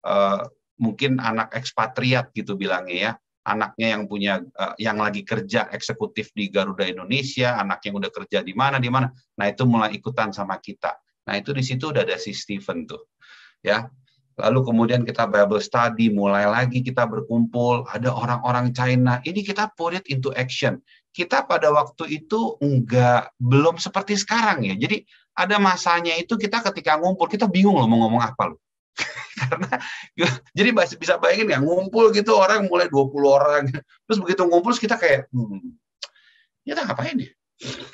uh, mungkin anak ekspatriat gitu bilangnya ya anaknya yang punya uh, yang lagi kerja eksekutif di Garuda Indonesia, anak yang udah kerja di mana di mana. Nah, itu mulai ikutan sama kita. Nah, itu di situ udah ada si Steven tuh. Ya. Lalu kemudian kita Bible study, mulai lagi kita berkumpul, ada orang-orang China. Ini kita put it into action. Kita pada waktu itu enggak belum seperti sekarang ya. Jadi ada masanya itu kita ketika ngumpul kita bingung loh mau ngomong apa loh. karena jadi bisa bayangin ya ngumpul gitu orang mulai 20 orang terus begitu ngumpul kita kayak hmm, kita ngapain ya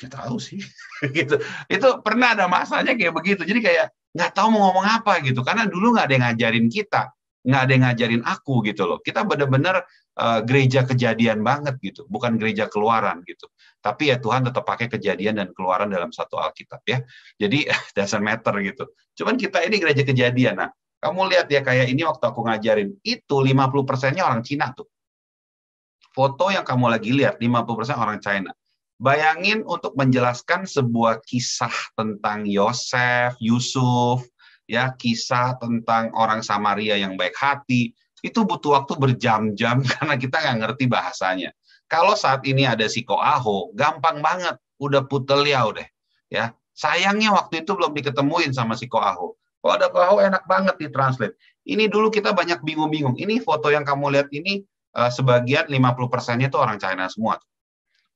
kita tahu sih gitu itu pernah ada masanya kayak begitu jadi kayak nggak tahu mau ngomong apa gitu karena dulu nggak ada yang ngajarin kita nggak ada yang ngajarin aku gitu loh kita bener-bener uh, eh, gereja kejadian banget gitu bukan gereja keluaran gitu tapi ya Tuhan tetap pakai kejadian dan keluaran dalam satu Alkitab ya jadi dasar meter gitu cuman kita ini gereja kejadian nah kamu lihat ya kayak ini waktu aku ngajarin, itu 50 persennya orang Cina tuh. Foto yang kamu lagi lihat, 50 persen orang China. Bayangin untuk menjelaskan sebuah kisah tentang Yosef, Yusuf, ya kisah tentang orang Samaria yang baik hati, itu butuh waktu berjam-jam karena kita nggak ngerti bahasanya. Kalau saat ini ada si Ko Aho, gampang banget, udah puteliau deh. Ya, sayangnya waktu itu belum diketemuin sama si Ko Aho. Kalau oh, ada kau enak banget di translate. Ini dulu kita banyak bingung-bingung. Ini foto yang kamu lihat ini uh, sebagian 50 persennya itu orang China semua.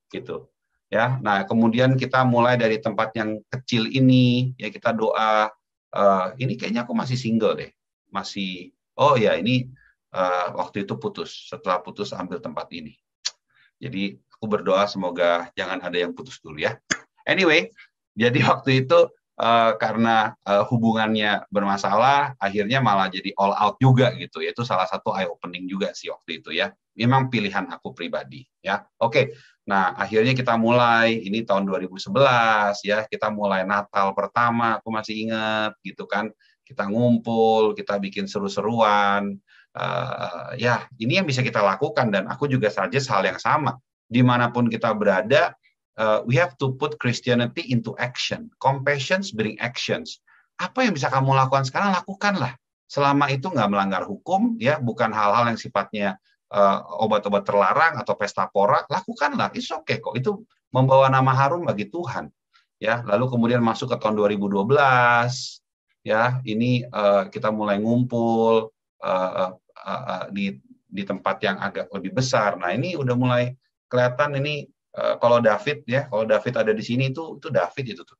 Gitu. Ya. Nah, kemudian kita mulai dari tempat yang kecil ini, ya kita doa uh, ini kayaknya aku masih single deh. Masih oh ya ini uh, waktu itu putus. Setelah putus ambil tempat ini. Jadi aku berdoa semoga jangan ada yang putus dulu ya. Anyway, jadi waktu itu uh, karena uh, hubungannya bermasalah, akhirnya malah jadi all out juga gitu. Itu salah satu eye opening juga sih waktu itu ya. Memang pilihan aku pribadi ya. Oke. Nah, akhirnya kita mulai ini tahun 2011 ya, kita mulai Natal pertama aku masih ingat gitu kan. Kita ngumpul, kita bikin seru-seruan. Uh, ya, ini yang bisa kita lakukan dan aku juga saja hal yang sama. Dimanapun kita berada, uh, we have to put Christianity into action. Compassion bring actions. Apa yang bisa kamu lakukan sekarang lakukanlah. Selama itu nggak melanggar hukum, ya bukan hal-hal yang sifatnya obat eh, obat-obat terlarang atau pesta pora, lakukanlah. Itu oke okay kok. Itu membawa nama harum bagi Tuhan. Ya, lalu kemudian masuk ke tahun 2012, ya ini uh, kita mulai ngumpul uh, uh, uh, di di tempat yang agak lebih besar. Nah ini udah mulai kelihatan ini Eh, kalau David ya, kalau David ada di sini itu itu David itu tuh.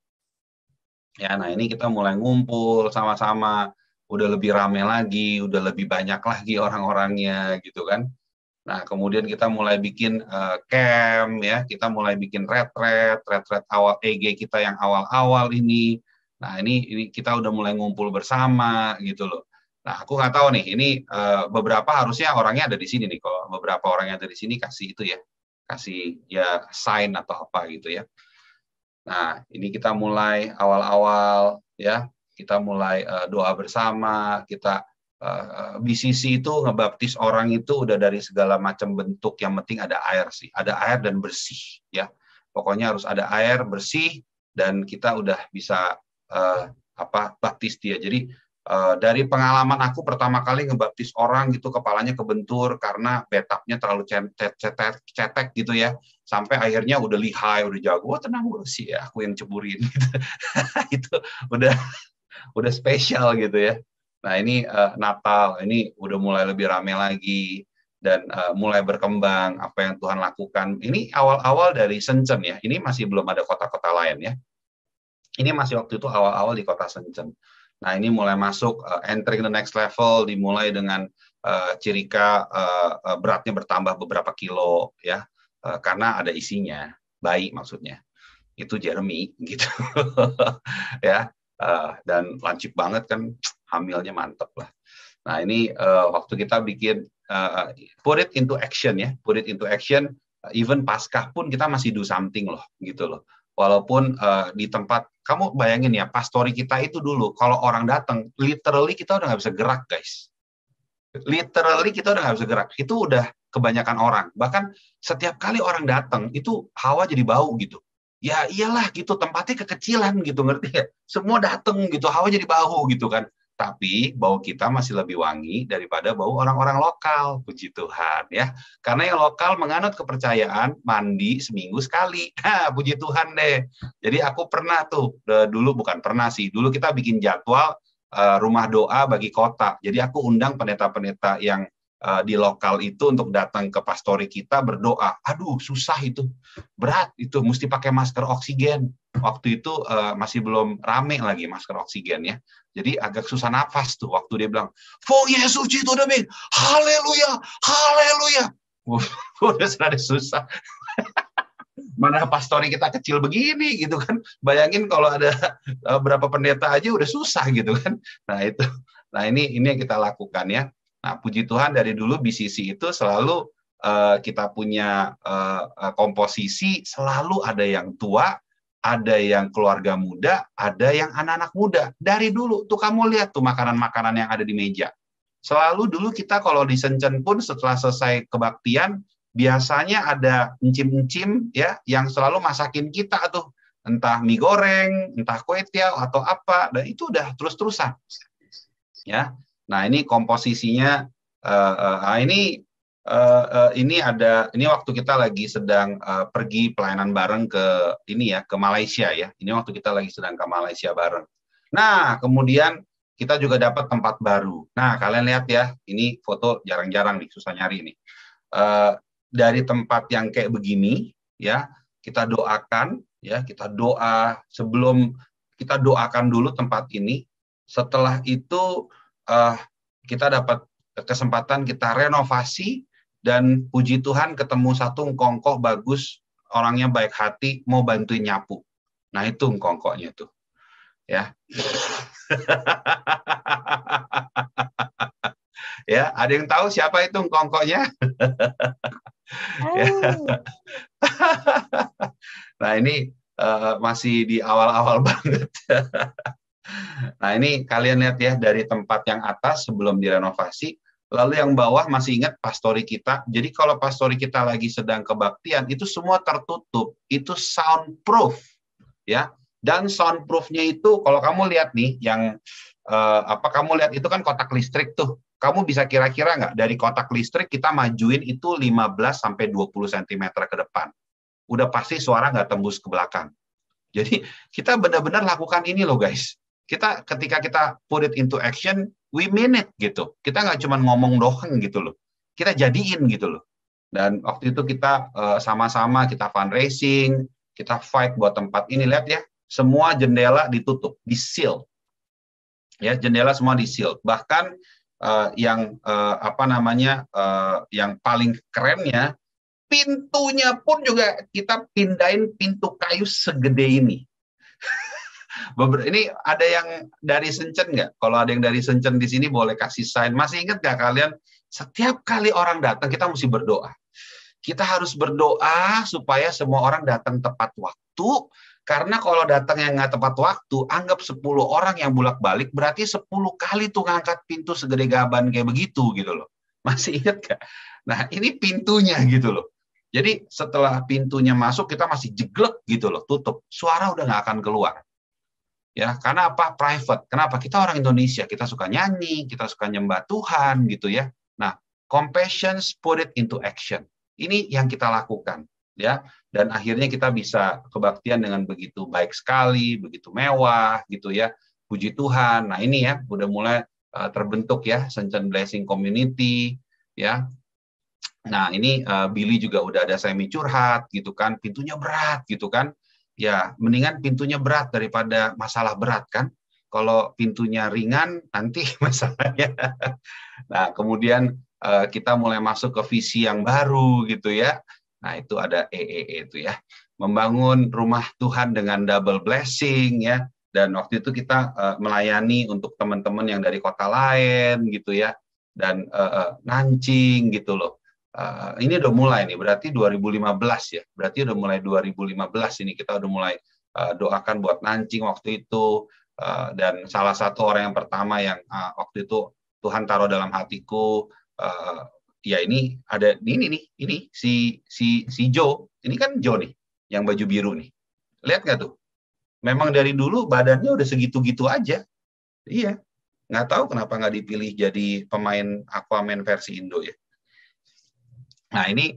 Ya, nah ini kita mulai ngumpul sama-sama, udah lebih rame lagi, udah lebih banyak lagi orang-orangnya gitu kan. Nah, kemudian kita mulai bikin uh, camp ya, kita mulai bikin retret, retret awal EG kita yang awal-awal ini. Nah, ini ini kita udah mulai ngumpul bersama gitu loh. Nah, aku nggak tahu nih, ini uh, beberapa harusnya orangnya ada di sini nih. Kalau beberapa orangnya ada di sini kasih itu ya, kasih ya sign atau apa gitu ya. Nah, ini kita mulai awal-awal ya, kita mulai uh, doa bersama, kita uh, BCC itu ngebaptis orang itu udah dari segala macam bentuk, yang penting ada air sih, ada air dan bersih ya. Pokoknya harus ada air bersih dan kita udah bisa uh, apa baptis dia. Jadi Eh, dari pengalaman aku pertama kali ngebaptis orang gitu kepalanya kebentur karena betapnya terlalu cetek, cetek, cetek gitu ya sampai akhirnya udah lihai udah jago oh, tenang gue sih ya, aku yang ceburin gitu. itu udah udah spesial gitu ya nah ini uh, Natal ini udah mulai lebih rame lagi dan uh, mulai berkembang apa yang Tuhan lakukan ini awal-awal dari Shenzhen ya ini masih belum ada kota-kota lain ya ini masih waktu itu awal-awal di kota Shenzhen Nah, ini mulai masuk uh, entering the next level dimulai dengan uh, eh, cirika uh, eh, beratnya bertambah beberapa kilo ya uh, karena ada isinya, baik maksudnya. Itu Jeremy gitu. ya. Uh, dan lancip banget kan hamilnya mantep lah. Nah, ini uh, waktu kita bikin uh, put it into action ya, put it into action even pasca pun kita masih do something loh gitu loh walaupun uh, di tempat kamu bayangin ya pastori kita itu dulu kalau orang datang literally kita udah nggak bisa gerak guys literally kita udah nggak bisa gerak itu udah kebanyakan orang bahkan setiap kali orang datang itu hawa jadi bau gitu ya iyalah gitu tempatnya kekecilan gitu ngerti ya semua datang gitu hawa jadi bau gitu kan tapi bau kita masih lebih wangi daripada bau orang-orang lokal, puji Tuhan ya. Karena yang lokal menganut kepercayaan mandi seminggu sekali, ha, puji Tuhan deh. Jadi aku pernah tuh dulu bukan pernah sih, dulu kita bikin jadwal eh, rumah doa bagi kota. Jadi aku undang pendeta-pendeta yang Eh, di lokal itu untuk datang ke pastori kita berdoa. Aduh, susah itu. Berat itu mesti pakai masker oksigen. Waktu itu uh, masih belum rame lagi masker oksigen ya. Jadi agak susah nafas tuh waktu dia bilang, "Fo Yesus itu demi haleluya, haleluya." Udah sudah susah. Mana pastori kita kecil begini gitu kan. Bayangin kalau ada eh, berapa pendeta aja udah susah gitu kan. Nah, itu. Nah, ini ini yang kita lakukan ya Nah, puji Tuhan dari dulu BCC itu selalu uh, kita punya uh, komposisi selalu ada yang tua, ada yang keluarga muda, ada yang anak-anak muda. Dari dulu tuh kamu lihat tuh makanan-makanan yang ada di meja. Selalu dulu kita kalau di Senchen pun setelah selesai kebaktian biasanya ada encim-encim ya yang selalu masakin kita tuh entah mie goreng, entah kue tiaw atau apa dan itu udah terus-terusan. Ya. Nah ini komposisinya uh, uh, ini uh, uh, ini ada ini waktu kita lagi sedang uh, pergi pelayanan bareng ke ini ya ke Malaysia ya. Ini waktu kita lagi sedang ke Malaysia bareng. Nah kemudian kita juga dapat tempat baru. Nah kalian lihat ya ini foto jarang-jarang nih susah nyari ini. Uh, dari tempat yang kayak begini ya kita doakan ya kita doa sebelum kita doakan dulu tempat ini setelah itu uh, kita dapat kesempatan kita renovasi dan puji Tuhan ketemu satu ngkongkok bagus, orangnya baik hati, mau bantuin nyapu. Nah itu ngkongkoknya tuh. Ya. ya, ada yang tahu siapa itu ngkongkoknya? ya. nah ini uh, masih di awal-awal banget. Nah ini kalian lihat ya dari tempat yang atas sebelum direnovasi, lalu yang bawah masih ingat pastori kita. Jadi kalau pastori kita lagi sedang kebaktian itu semua tertutup, itu soundproof ya. Dan soundproofnya itu kalau kamu lihat nih yang eh, apa kamu lihat itu kan kotak listrik tuh. Kamu bisa kira-kira nggak dari kotak listrik kita majuin itu 15 sampai 20 cm ke depan. Udah pasti suara nggak tembus ke belakang. Jadi kita benar-benar lakukan ini loh guys kita ketika kita put it into action, we mean it gitu. Kita nggak cuma ngomong doang gitu loh. Kita jadiin gitu loh. Dan waktu itu kita eh, sama-sama uh, kita fundraising, kita fight buat tempat ini. Lihat ya, semua jendela ditutup, di seal. Ya, jendela semua di seal. Bahkan uh, yang uh, apa namanya uh, yang paling kerennya pintunya pun juga kita pindahin pintu kayu segede ini. ini ada yang dari Sencen nggak? Kalau ada yang dari Sencen di sini boleh kasih sign. Masih ingat nggak kalian? Setiap kali orang datang kita mesti berdoa. Kita harus berdoa supaya semua orang datang tepat waktu. Karena kalau datang yang nggak tepat waktu, anggap 10 orang yang bulak balik berarti 10 kali tuh ngangkat pintu segede gaban kayak begitu gitu loh. Masih ingat nggak? Nah ini pintunya gitu loh. Jadi setelah pintunya masuk kita masih jeglek gitu loh, tutup. Suara udah nggak akan keluar ya karena apa private kenapa kita orang Indonesia kita suka nyanyi kita suka nyembah Tuhan gitu ya nah compassion put it into action ini yang kita lakukan ya dan akhirnya kita bisa kebaktian dengan begitu baik sekali begitu mewah gitu ya puji Tuhan nah ini ya udah mulai eh, terbentuk ya Sunshine Blessing Community ya nah ini uh, Billy juga udah ada semi curhat gitu kan pintunya berat gitu kan ya mendingan pintunya berat daripada masalah berat kan. Kalau pintunya ringan nanti masalahnya. Nah, kemudian eh, kita mulai masuk ke visi yang baru gitu ya. Nah, itu ada EEE e e itu ya. Membangun rumah Tuhan dengan double blessing ya. Dan waktu itu kita eh, melayani untuk teman-teman yang dari kota lain gitu ya dan uh, eh, uh, nancing gitu loh uh, ini udah mulai nih, berarti 2015 ya, berarti udah mulai 2015 ini kita udah mulai uh, doakan buat nancing waktu itu uh, dan salah satu orang yang pertama yang uh, waktu itu Tuhan taruh dalam hatiku uh, ya ini ada ini nih, ini si si si Joe, ini kan Joe nih yang baju biru nih, lihat nggak tuh? Memang dari dulu badannya udah segitu-gitu aja, iya. Nggak tahu kenapa nggak dipilih jadi pemain Aquaman versi Indo ya Nah ini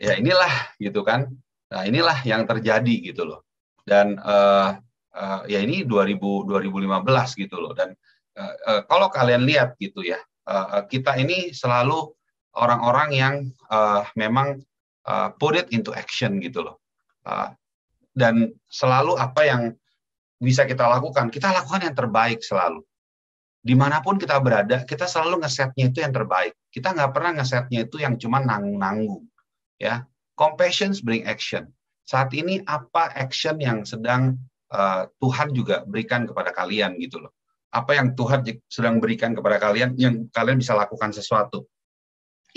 ya inilah gitu kan. Nah inilah yang terjadi gitu loh. Dan uh, uh, ya ini 2000 2015 gitu loh. Dan uh, uh, kalau kalian lihat gitu ya, uh, kita ini selalu orang-orang yang uh, memang uh, put it into action gitu loh. Uh, dan selalu apa yang bisa kita lakukan, kita lakukan yang terbaik selalu dimanapun kita berada, kita selalu ngesetnya itu yang terbaik. Kita nggak pernah ngesetnya itu yang cuma nanggung-nanggung. Ya, compassion bring action. Saat ini apa action yang sedang uh, Tuhan juga berikan kepada kalian gitu loh. Apa yang Tuhan sedang berikan kepada kalian yang kalian bisa lakukan sesuatu.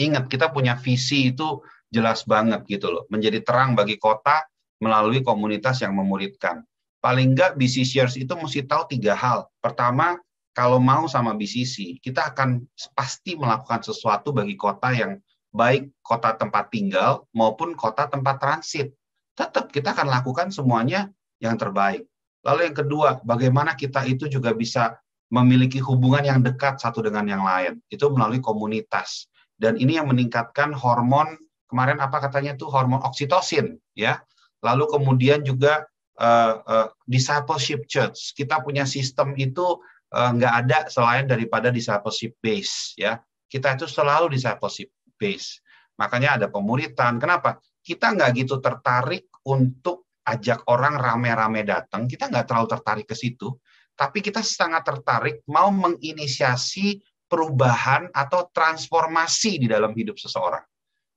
Ingat kita punya visi itu jelas banget gitu loh. Menjadi terang bagi kota melalui komunitas yang memuridkan. Paling nggak BC Shares itu mesti tahu tiga hal. Pertama, kalau mau sama BCC, kita akan pasti melakukan sesuatu bagi kota yang baik kota tempat tinggal maupun kota tempat transit. Tetap kita akan lakukan semuanya yang terbaik. Lalu yang kedua, bagaimana kita itu juga bisa memiliki hubungan yang dekat satu dengan yang lain. Itu melalui komunitas. Dan ini yang meningkatkan hormon kemarin apa katanya tuh hormon oksitosin ya. Lalu kemudian juga uh, uh, discipleship church. Kita punya sistem itu Eh, nggak ada selain daripada di discipleship base ya. Kita itu selalu di discipleship base. Makanya ada pemuritan. Kenapa? Kita nggak gitu tertarik untuk ajak orang rame-rame datang. Kita nggak terlalu tertarik ke situ. Tapi kita sangat tertarik mau menginisiasi perubahan atau transformasi di dalam hidup seseorang.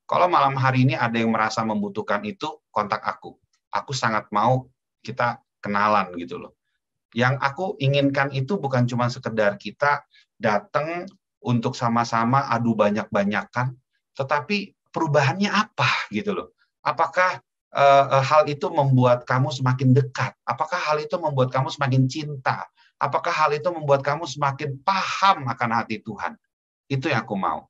Kalau malam hari ini ada yang merasa membutuhkan itu, kontak aku. Aku sangat mau kita kenalan gitu loh. Yang aku inginkan itu bukan cuma sekedar kita datang untuk sama-sama adu banyak-banyakan, tetapi perubahannya apa gitu loh. Apakah uh, hal itu membuat kamu semakin dekat? Apakah hal itu membuat kamu semakin cinta? Apakah hal itu membuat kamu semakin paham akan hati Tuhan? Itu yang aku mau.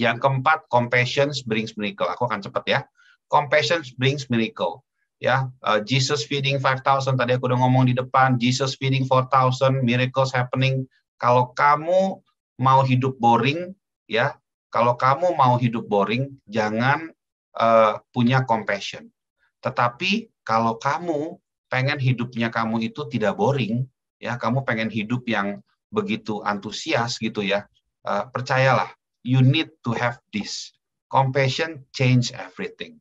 Yang keempat, compassion brings miracle. Aku akan cepat ya. Compassion brings miracle ya uh, Jesus feeding 5000 tadi aku udah ngomong di depan Jesus feeding 4000 miracles happening kalau kamu mau hidup boring ya kalau kamu mau hidup boring jangan uh, punya compassion tetapi kalau kamu pengen hidupnya kamu itu tidak boring ya kamu pengen hidup yang begitu antusias gitu ya uh, percayalah you need to have this compassion change everything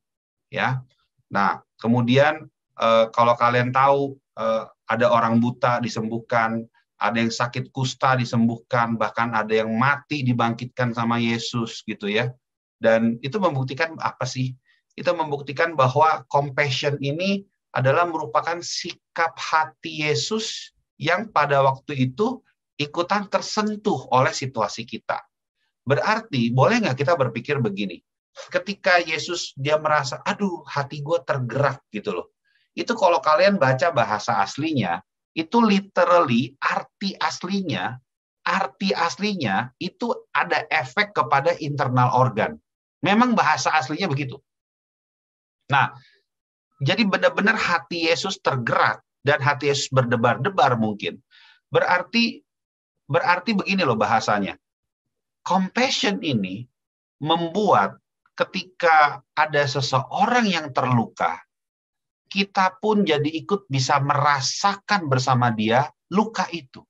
ya Nah, kemudian eh, kalau kalian tahu eh, ada orang buta disembuhkan, ada yang sakit kusta disembuhkan, bahkan ada yang mati dibangkitkan sama Yesus gitu ya. Dan itu membuktikan apa sih? Itu membuktikan bahwa compassion ini adalah merupakan sikap hati Yesus yang pada waktu itu ikutan tersentuh oleh situasi kita. Berarti boleh nggak kita berpikir begini? ketika Yesus dia merasa, aduh hati gue tergerak gitu loh. Itu kalau kalian baca bahasa aslinya, itu literally arti aslinya, arti aslinya itu ada efek kepada internal organ. Memang bahasa aslinya begitu. Nah, jadi benar-benar hati Yesus tergerak dan hati Yesus berdebar-debar mungkin. Berarti berarti begini loh bahasanya. Compassion ini membuat ketika ada seseorang yang terluka, kita pun jadi ikut bisa merasakan bersama dia luka itu.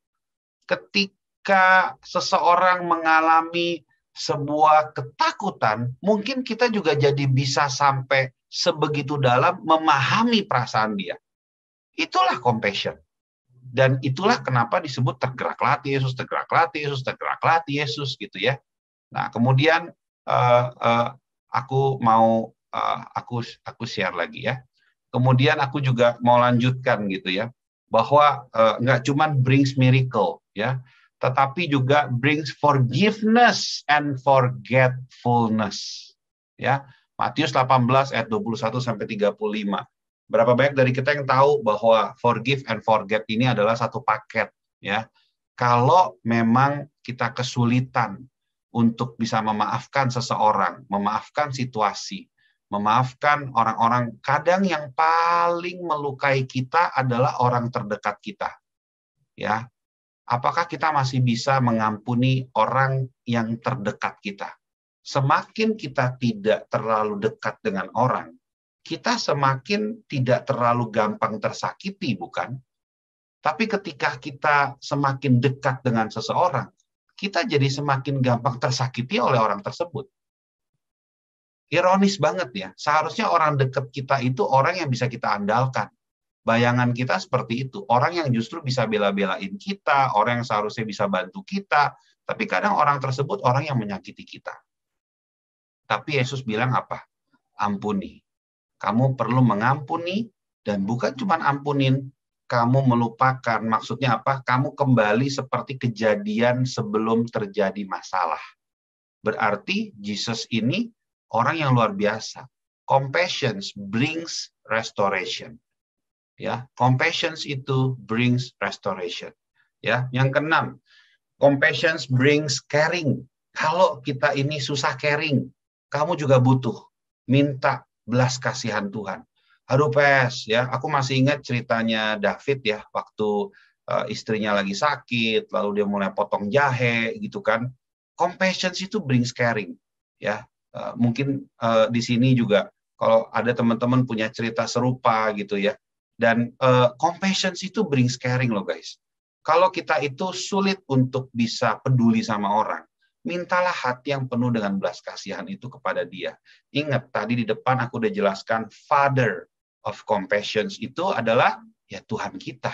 Ketika seseorang mengalami sebuah ketakutan, mungkin kita juga jadi bisa sampai sebegitu dalam memahami perasaan dia. Itulah compassion. Dan itulah kenapa disebut tergerak lati Yesus, tergerak lati Yesus, tergerak lati Yesus gitu ya. Nah, kemudian uh, uh, aku mau uh, aku aku share lagi ya. Kemudian aku juga mau lanjutkan gitu ya bahwa uh, nggak cuma brings miracle ya, tetapi juga brings forgiveness and forgetfulness ya. Matius 18 ayat 21 sampai 35. Berapa banyak dari kita yang tahu bahwa forgive and forget ini adalah satu paket ya. Kalau memang kita kesulitan untuk bisa memaafkan seseorang, memaafkan situasi, memaafkan orang-orang. Kadang yang paling melukai kita adalah orang terdekat kita. Ya. Apakah kita masih bisa mengampuni orang yang terdekat kita? Semakin kita tidak terlalu dekat dengan orang, kita semakin tidak terlalu gampang tersakiti, bukan? Tapi ketika kita semakin dekat dengan seseorang, kita jadi semakin gampang tersakiti oleh orang tersebut. Ironis banget ya, seharusnya orang dekat kita itu orang yang bisa kita andalkan. Bayangan kita seperti itu, orang yang justru bisa bela-belain kita, orang yang seharusnya bisa bantu kita, tapi kadang orang tersebut orang yang menyakiti kita. Tapi Yesus bilang apa? Ampuni. Kamu perlu mengampuni dan bukan cuma ampunin kamu melupakan, maksudnya apa? Kamu kembali seperti kejadian sebelum terjadi masalah. Berarti Jesus ini orang yang luar biasa. Compassion brings restoration. Ya, compassion itu brings restoration. Ya, yang keenam, compassion brings caring. Kalau kita ini susah caring, kamu juga butuh minta belas kasihan Tuhan aduh pes ya aku masih ingat ceritanya David ya waktu uh, istrinya lagi sakit lalu dia mulai potong jahe gitu kan compassion itu bring caring ya uh, mungkin uh, di sini juga kalau ada teman-teman punya cerita serupa gitu ya dan uh, compassion itu bring caring loh guys kalau kita itu sulit untuk bisa peduli sama orang mintalah hati yang penuh dengan belas kasihan itu kepada dia. Ingat, tadi di depan aku udah jelaskan Father, of compassion itu adalah ya Tuhan kita.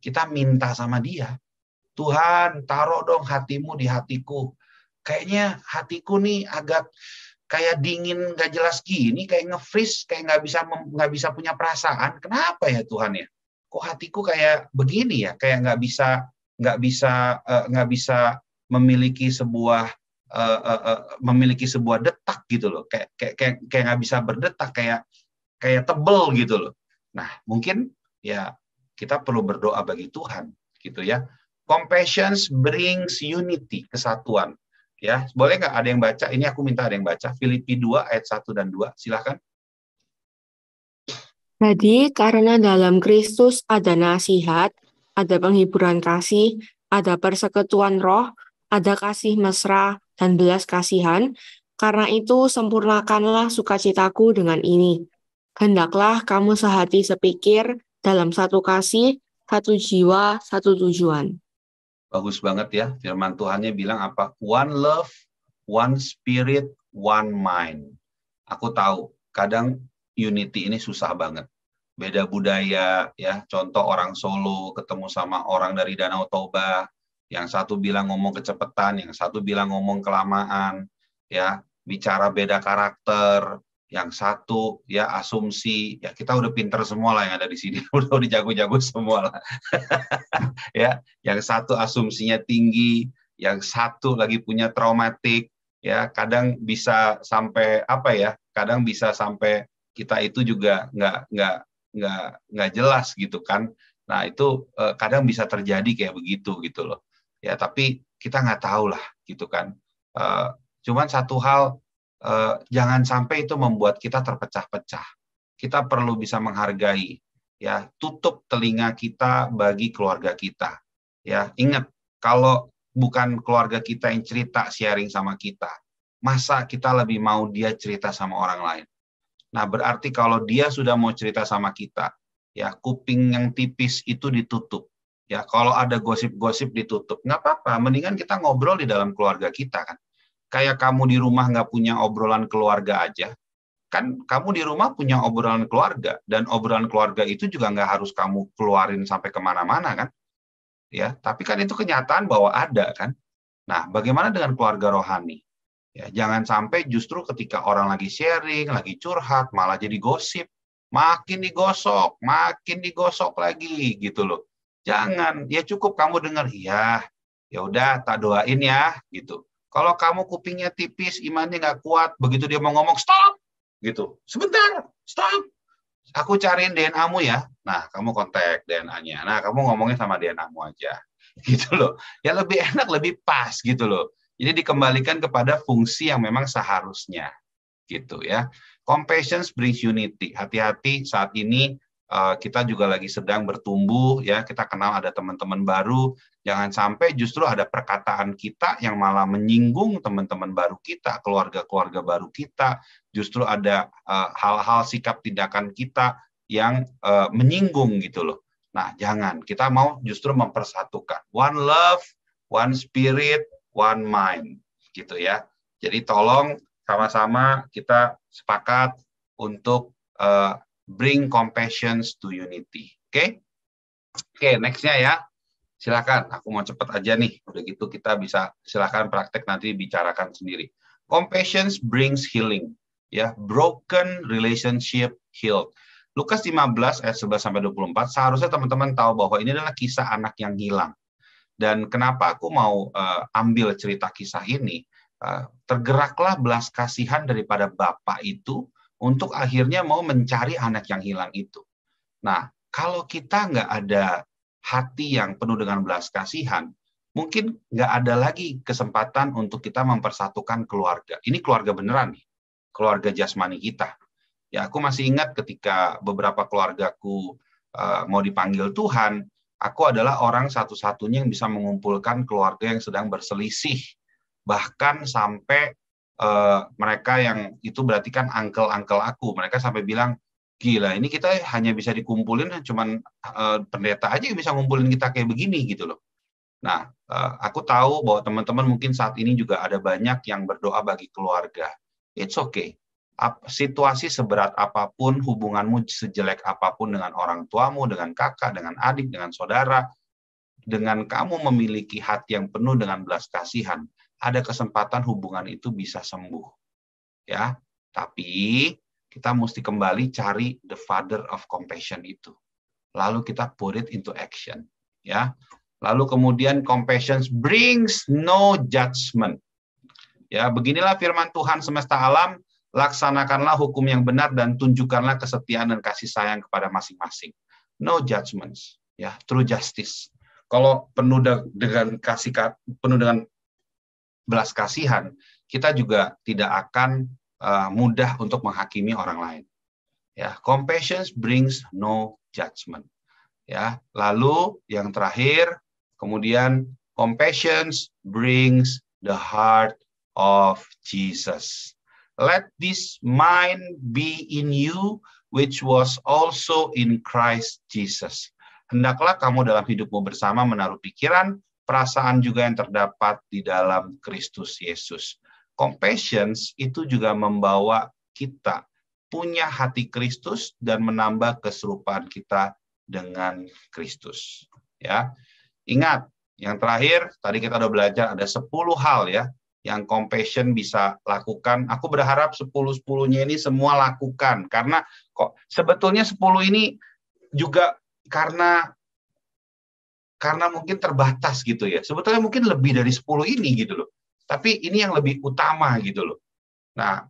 Kita minta sama dia. Tuhan, taruh dong hatimu di hatiku. Kayaknya hatiku nih agak kayak dingin gak jelas gini, kayak nge-freeze, kayak nggak bisa nggak bisa punya perasaan. Kenapa ya Tuhan ya? Kok hatiku kayak begini ya? Kayak nggak bisa nggak bisa eh, nggak uh, bisa memiliki sebuah uh, uh, uh, memiliki sebuah detak gitu loh kayak kayak kayak kayak nggak bisa berdetak kayak kayak tebel gitu loh. Nah, mungkin ya kita perlu berdoa bagi Tuhan gitu ya. Compassion brings unity, kesatuan. Ya, boleh nggak ada yang baca? Ini aku minta ada yang baca Filipi 2 ayat 1 dan 2. Silahkan.
Jadi karena dalam Kristus ada nasihat, ada penghiburan kasih, ada persekutuan roh, ada kasih mesra dan belas kasihan, karena itu sempurnakanlah sukacitaku dengan ini. Hendaklah kamu sehati sepikir dalam satu kasih, satu jiwa, satu tujuan.
Bagus banget ya, firman Tuhannya bilang apa? One love, one spirit, one mind. Aku tahu, kadang unity ini susah banget. Beda budaya, ya contoh orang Solo ketemu sama orang dari Danau Toba, yang satu bilang ngomong kecepatan, yang satu bilang ngomong kelamaan, ya bicara beda karakter, yang satu ya asumsi ya kita udah pinter semua lah yang ada di sini udah udah jago-jago semua lah ya yang satu asumsinya tinggi yang satu lagi punya traumatik ya kadang bisa sampai apa ya kadang bisa sampai kita itu juga nggak nggak nggak nggak jelas gitu kan nah itu eh, kadang bisa terjadi kayak begitu gitu loh ya tapi kita nggak tahu lah gitu kan eh, cuman satu hal Eh, jangan sampai itu membuat kita terpecah-pecah. Kita perlu bisa menghargai ya, tutup telinga kita bagi keluarga kita. Ya, ingat kalau bukan keluarga kita yang cerita sharing sama kita, masa kita lebih mau dia cerita sama orang lain. Nah, berarti kalau dia sudah mau cerita sama kita, ya kuping yang tipis itu ditutup. Ya, kalau ada gosip-gosip ditutup, nggak apa-apa. Mendingan kita ngobrol di dalam keluarga kita kan kayak kamu di rumah nggak punya obrolan keluarga aja, kan kamu di rumah punya obrolan keluarga dan obrolan keluarga itu juga nggak harus kamu keluarin sampai kemana-mana kan, ya. Tapi kan itu kenyataan bahwa ada kan. Nah, bagaimana dengan keluarga rohani? Ya, jangan sampai justru ketika orang lagi sharing, lagi curhat, malah jadi gosip, makin digosok, makin digosok lagi gitu loh. Jangan, ya cukup kamu dengar, iya, ya udah tak doain ya gitu kalau kamu kupingnya tipis, imannya nggak kuat, begitu dia mau ngomong, stop! Gitu. Sebentar, stop! Aku cariin DNA-mu ya. Nah, kamu kontak DNA-nya. Nah, kamu ngomongnya sama DNA-mu aja. Gitu loh. Ya lebih enak, lebih pas gitu loh. Jadi dikembalikan kepada fungsi yang memang seharusnya. Gitu ya. Compassion brings unity. Hati-hati saat ini Eh, kita juga lagi sedang bertumbuh ya kita kenal ada teman-teman baru jangan sampai justru ada perkataan kita yang malah menyinggung teman-teman baru kita keluarga-keluarga baru kita justru ada eh, hal-hal uh, sikap tindakan kita yang uh, menyinggung gitu loh nah jangan kita mau justru mempersatukan one love one spirit one mind gitu ya jadi tolong sama-sama kita sepakat untuk uh, bring compassion to unity. Oke? Okay? Oke, okay, nextnya ya. Silakan, aku mau cepat aja nih. Udah gitu kita bisa silakan praktek nanti bicarakan sendiri. Compassion brings healing. Ya, broken relationship healed. Lukas 15 ayat 11 sampai 24 seharusnya teman-teman tahu bahwa ini adalah kisah anak yang hilang. Dan kenapa aku mau uh, ambil cerita kisah ini? Uh, tergeraklah belas kasihan daripada bapak itu untuk akhirnya mau mencari anak yang hilang itu. Nah, kalau kita nggak ada hati yang penuh dengan belas kasihan, mungkin nggak ada lagi kesempatan untuk kita mempersatukan keluarga. Ini keluarga beneran nih, keluarga jasmani kita. Ya, aku masih ingat ketika beberapa keluargaku e, mau dipanggil Tuhan, aku adalah orang satu-satunya yang bisa mengumpulkan keluarga yang sedang berselisih, bahkan sampai uh, mereka yang itu berarti kan angkel-angkel aku. Mereka sampai bilang, gila ini kita hanya bisa dikumpulin cuman uh, pendeta aja yang bisa ngumpulin kita kayak begini gitu loh. Nah, uh, aku tahu bahwa teman-teman mungkin saat ini juga ada banyak yang berdoa bagi keluarga. It's okay. situasi seberat apapun, hubunganmu sejelek apapun dengan orang tuamu, dengan kakak, dengan adik, dengan saudara, dengan kamu memiliki hati yang penuh dengan belas kasihan, ada kesempatan hubungan itu bisa sembuh. Ya, tapi kita mesti kembali cari the father of compassion itu. Lalu kita put it into action, ya. Lalu kemudian compassion brings no judgment. Ya, beginilah firman Tuhan semesta alam, laksanakanlah hukum yang benar dan tunjukkanlah kesetiaan dan kasih sayang kepada masing-masing. No judgments, ya, true justice. Kalau penuh dengan kasih penuh dengan belas kasihan, kita juga tidak akan uh, mudah untuk menghakimi orang lain. Ya, compassion brings no judgment. Ya, lalu yang terakhir, kemudian compassion brings the heart of Jesus. Let this mind be in you which was also in Christ Jesus. Hendaklah kamu dalam hidupmu bersama menaruh pikiran perasaan juga yang terdapat di dalam Kristus Yesus. Compassions itu juga membawa kita punya hati Kristus dan menambah keserupaan kita dengan Kristus. Ya. Ingat, yang terakhir tadi kita udah belajar ada 10 hal ya yang compassion bisa lakukan. Aku berharap 10-10-nya ini semua lakukan karena kok sebetulnya 10 ini juga karena karena mungkin terbatas gitu ya. Sebetulnya mungkin lebih dari 10 ini gitu loh. Tapi ini yang lebih utama gitu loh. Nah,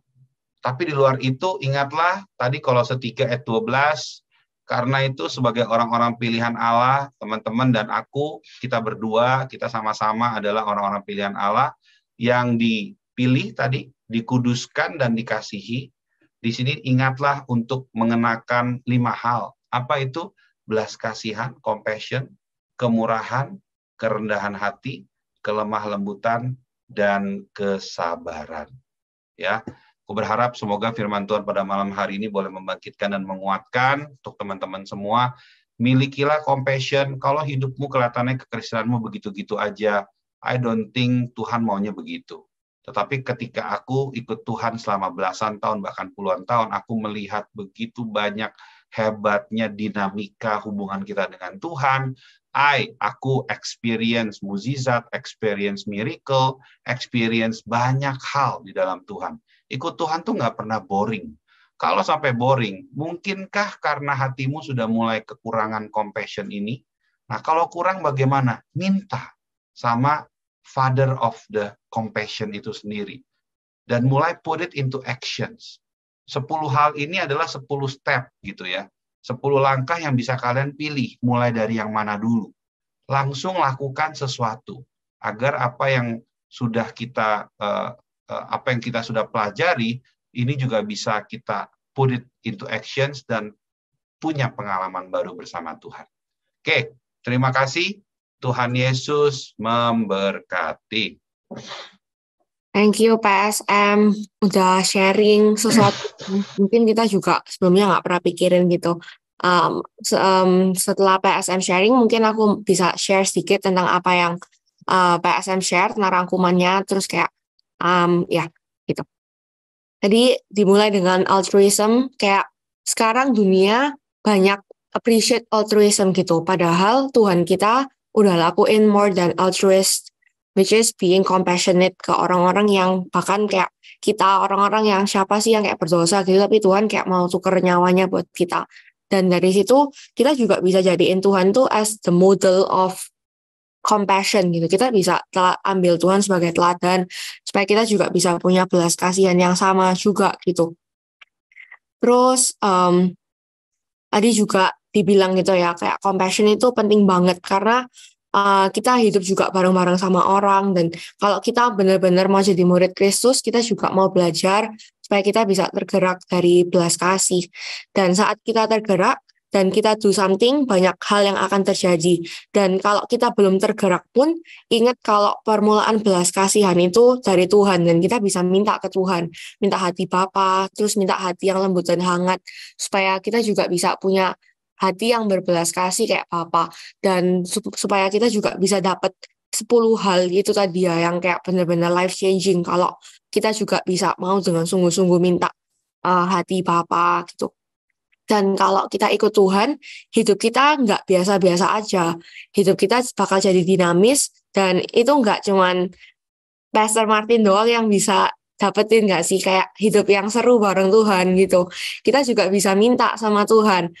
tapi di luar itu ingatlah tadi kalau setiga ayat 12 karena itu sebagai orang-orang pilihan Allah, teman-teman dan aku, kita berdua, kita sama-sama adalah orang-orang pilihan Allah yang dipilih tadi, dikuduskan dan dikasihi. Di sini ingatlah untuk mengenakan lima hal. Apa itu? Belas kasihan, compassion, kemurahan, kerendahan hati, kelemah lembutan, dan kesabaran. Ya, aku berharap semoga firman Tuhan pada malam hari ini boleh membangkitkan dan menguatkan untuk teman-teman semua. Milikilah compassion. Kalau hidupmu kelihatannya kekristenanmu begitu-gitu aja, I don't think Tuhan maunya begitu. Tetapi ketika aku ikut Tuhan selama belasan tahun, bahkan puluhan tahun, aku melihat begitu banyak hebatnya dinamika hubungan kita dengan Tuhan. I, aku experience muzizat, experience miracle, experience banyak hal di dalam Tuhan. Ikut Tuhan tuh nggak pernah boring. Kalau sampai boring, mungkinkah karena hatimu sudah mulai kekurangan compassion ini? Nah, kalau kurang bagaimana? Minta sama Father of the Compassion itu sendiri. Dan mulai put it into actions 10 hal ini adalah 10 step gitu ya. 10 langkah yang bisa kalian pilih mulai dari yang mana dulu. Langsung lakukan sesuatu agar apa yang sudah kita eh, eh, apa yang kita sudah pelajari ini juga bisa kita put it into actions dan punya pengalaman baru bersama Tuhan. Oke, terima kasih. Tuhan Yesus memberkati.
Thank you PSM udah sharing sesuatu mungkin kita juga sebelumnya nggak pernah pikirin gitu. Um, se um, setelah PSM sharing mungkin aku bisa share sedikit tentang apa yang uh, PSM share tentang rangkumannya terus kayak um, ya gitu. Jadi dimulai dengan altruism kayak sekarang dunia banyak appreciate altruism gitu padahal Tuhan kita udah lakuin more than altruist which is being compassionate ke orang-orang yang bahkan kayak kita orang-orang yang siapa sih yang kayak berdosa gitu tapi Tuhan kayak mau tuker nyawanya buat kita dan dari situ kita juga bisa jadiin Tuhan tuh as the model of compassion gitu kita bisa telah ambil Tuhan sebagai teladan supaya kita juga bisa punya belas kasihan yang sama juga gitu terus um, tadi juga dibilang gitu ya kayak compassion itu penting banget karena uh, kita hidup juga bareng-bareng sama orang dan kalau kita benar-benar mau jadi murid Kristus kita juga mau belajar supaya kita bisa tergerak dari belas kasih dan saat kita tergerak dan kita do something, banyak hal yang akan terjadi. Dan kalau kita belum tergerak pun, ingat kalau permulaan belas kasihan itu dari Tuhan, dan kita bisa minta ke Tuhan, minta hati Bapa, terus minta hati yang lembut dan hangat, supaya kita juga bisa punya hati yang berbelas kasih kayak papa dan supaya kita juga bisa dapat 10 hal itu tadi ya yang kayak benar-benar life changing kalau kita juga bisa mau dengan sungguh-sungguh minta uh, hati papa gitu dan kalau kita ikut Tuhan, hidup kita nggak biasa-biasa aja. Hidup kita bakal jadi dinamis, dan itu nggak cuman Pastor Martin doang yang bisa dapetin nggak sih kayak hidup yang seru bareng Tuhan gitu. Kita juga bisa minta sama Tuhan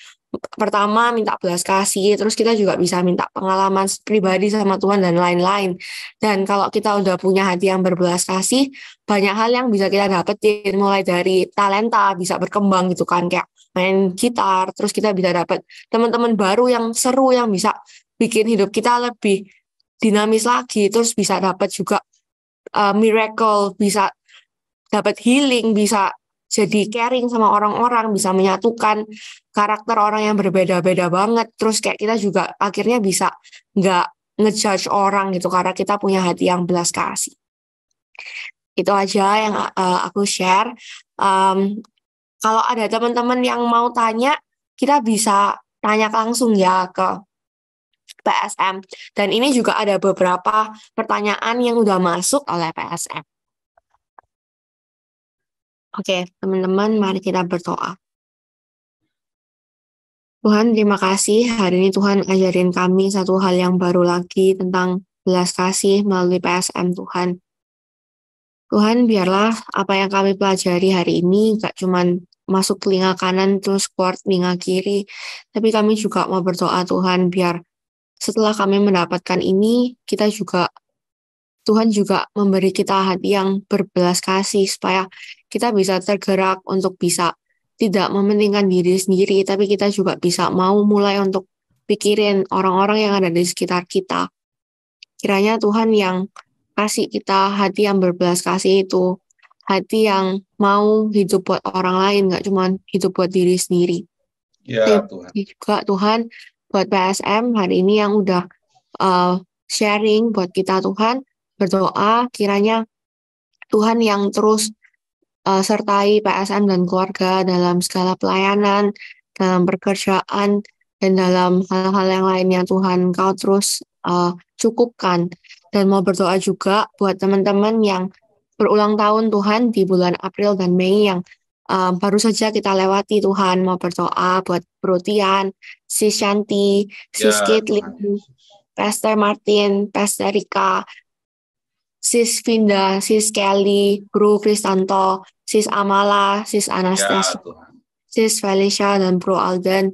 pertama minta belas kasih, terus kita juga bisa minta pengalaman pribadi sama Tuhan dan lain-lain. Dan kalau kita udah punya hati yang berbelas kasih, banyak hal yang bisa kita dapetin mulai dari talenta bisa berkembang gitu kan kayak main gitar, terus kita bisa dapet teman-teman baru yang seru yang bisa bikin hidup kita lebih dinamis lagi, terus bisa dapet juga uh, miracle, bisa dapat healing, bisa jadi hmm. caring sama orang-orang, bisa menyatukan karakter orang yang berbeda-beda banget. Terus kayak kita juga akhirnya bisa nggak ngejudge orang gitu karena kita punya hati yang belas kasih. Itu aja yang uh, aku share. Um, kalau ada teman-teman yang mau tanya, kita bisa tanya langsung ya ke PSM. Dan ini juga ada beberapa pertanyaan yang udah masuk oleh PSM. Oke, teman-teman, mari kita berdoa. Tuhan, terima kasih. Hari ini Tuhan ajarin kami satu hal yang baru lagi tentang belas kasih melalui PSM Tuhan. Tuhan, biarlah apa yang kami pelajari hari ini gak cuma masuk telinga kanan terus keluar telinga kiri, tapi kami juga mau berdoa Tuhan biar setelah kami mendapatkan ini, kita juga Tuhan juga memberi kita hati yang berbelas kasih supaya kita bisa tergerak untuk bisa tidak mementingkan diri sendiri, tapi kita juga bisa mau mulai untuk pikirin orang-orang yang ada di sekitar kita. Kiranya Tuhan yang kasih kita hati yang berbelas kasih itu, hati yang mau hidup buat orang lain, nggak cuma hidup buat diri sendiri.
Ya Tuhan.
juga Tuhan buat PSM hari ini yang udah uh, sharing buat kita Tuhan, berdoa kiranya Tuhan yang terus uh, sertai PSM dan keluarga dalam segala pelayanan, dalam pekerjaan, dan dalam hal-hal yang lainnya Tuhan kau terus uh, cukupkan. Dan mau berdoa juga buat teman-teman yang berulang tahun Tuhan di bulan April dan Mei yang um, baru saja kita lewati Tuhan mau berdoa buat Brotian, si Shanti, si yeah. Skitlin, Pastor Martin, Pastor Rika, Sis Finda, Sis Kelly, Bro Kristanto, Sis Amala, Sis ya, Anastasia, ya, Sis Felicia, dan Bro Alden.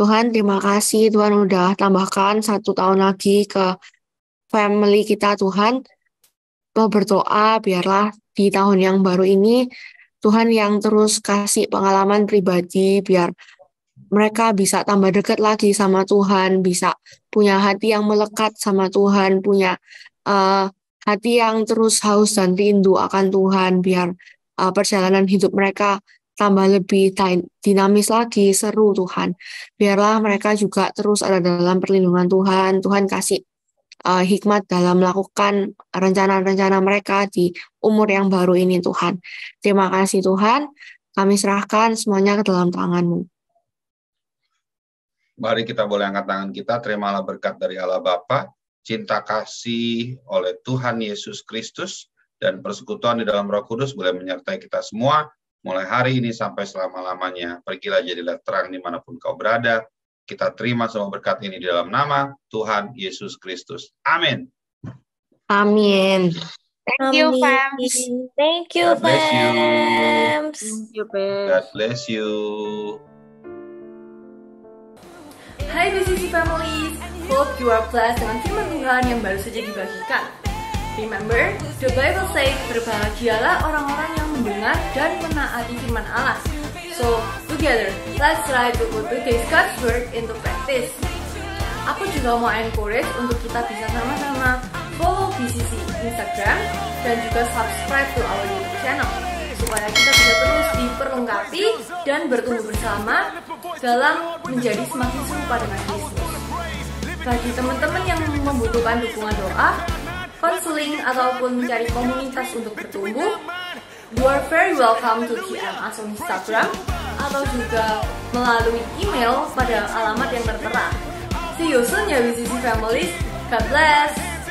Tuhan, terima kasih Tuhan udah tambahkan satu tahun lagi ke family kita Tuhan. Tuhan berdoa biarlah di tahun yang baru ini Tuhan yang terus kasih pengalaman pribadi biar mereka bisa tambah dekat lagi sama Tuhan, bisa punya hati yang melekat sama Tuhan, punya uh, hati yang terus haus dan rindu akan Tuhan biar uh, perjalanan hidup mereka tambah lebih dinamis lagi, seru Tuhan. Biarlah mereka juga terus ada dalam perlindungan Tuhan. Tuhan kasih uh, hikmat dalam melakukan rencana-rencana mereka di umur yang baru ini Tuhan. Terima kasih Tuhan. Kami serahkan semuanya ke dalam tanganmu.
Mari kita boleh angkat tangan kita, terimalah berkat dari Allah Bapa, cinta kasih oleh Tuhan Yesus Kristus dan persekutuan di dalam Roh Kudus boleh menyertai kita semua mulai hari ini sampai selama-lamanya. Pergilah jadilah terang dimanapun kau berada. Kita terima semua berkat ini di dalam nama Tuhan Yesus Kristus. Amin.
Amin. Thank you, Fams. Thank you, Fams. Thank you, God bless you. Hi, BCC families hope you are dengan firman Tuhan yang baru saja dibagikan. Remember, the Bible says berbahagialah orang-orang yang mendengar dan menaati firman Allah. So, together, let's try to put today's God's word into practice. Aku juga mau encourage untuk kita bisa sama-sama follow BCC Instagram dan juga subscribe to our YouTube channel supaya kita bisa terus diperlengkapi dan bertumbuh bersama dalam menjadi semakin serupa dengan Yesus. Bagi teman-teman yang membutuhkan dukungan doa, konseling ataupun mencari komunitas untuk bertumbuh, you are very welcome to DM us on Instagram atau juga melalui email pada alamat yang tertera. See you soon ya BCC Families. God bless!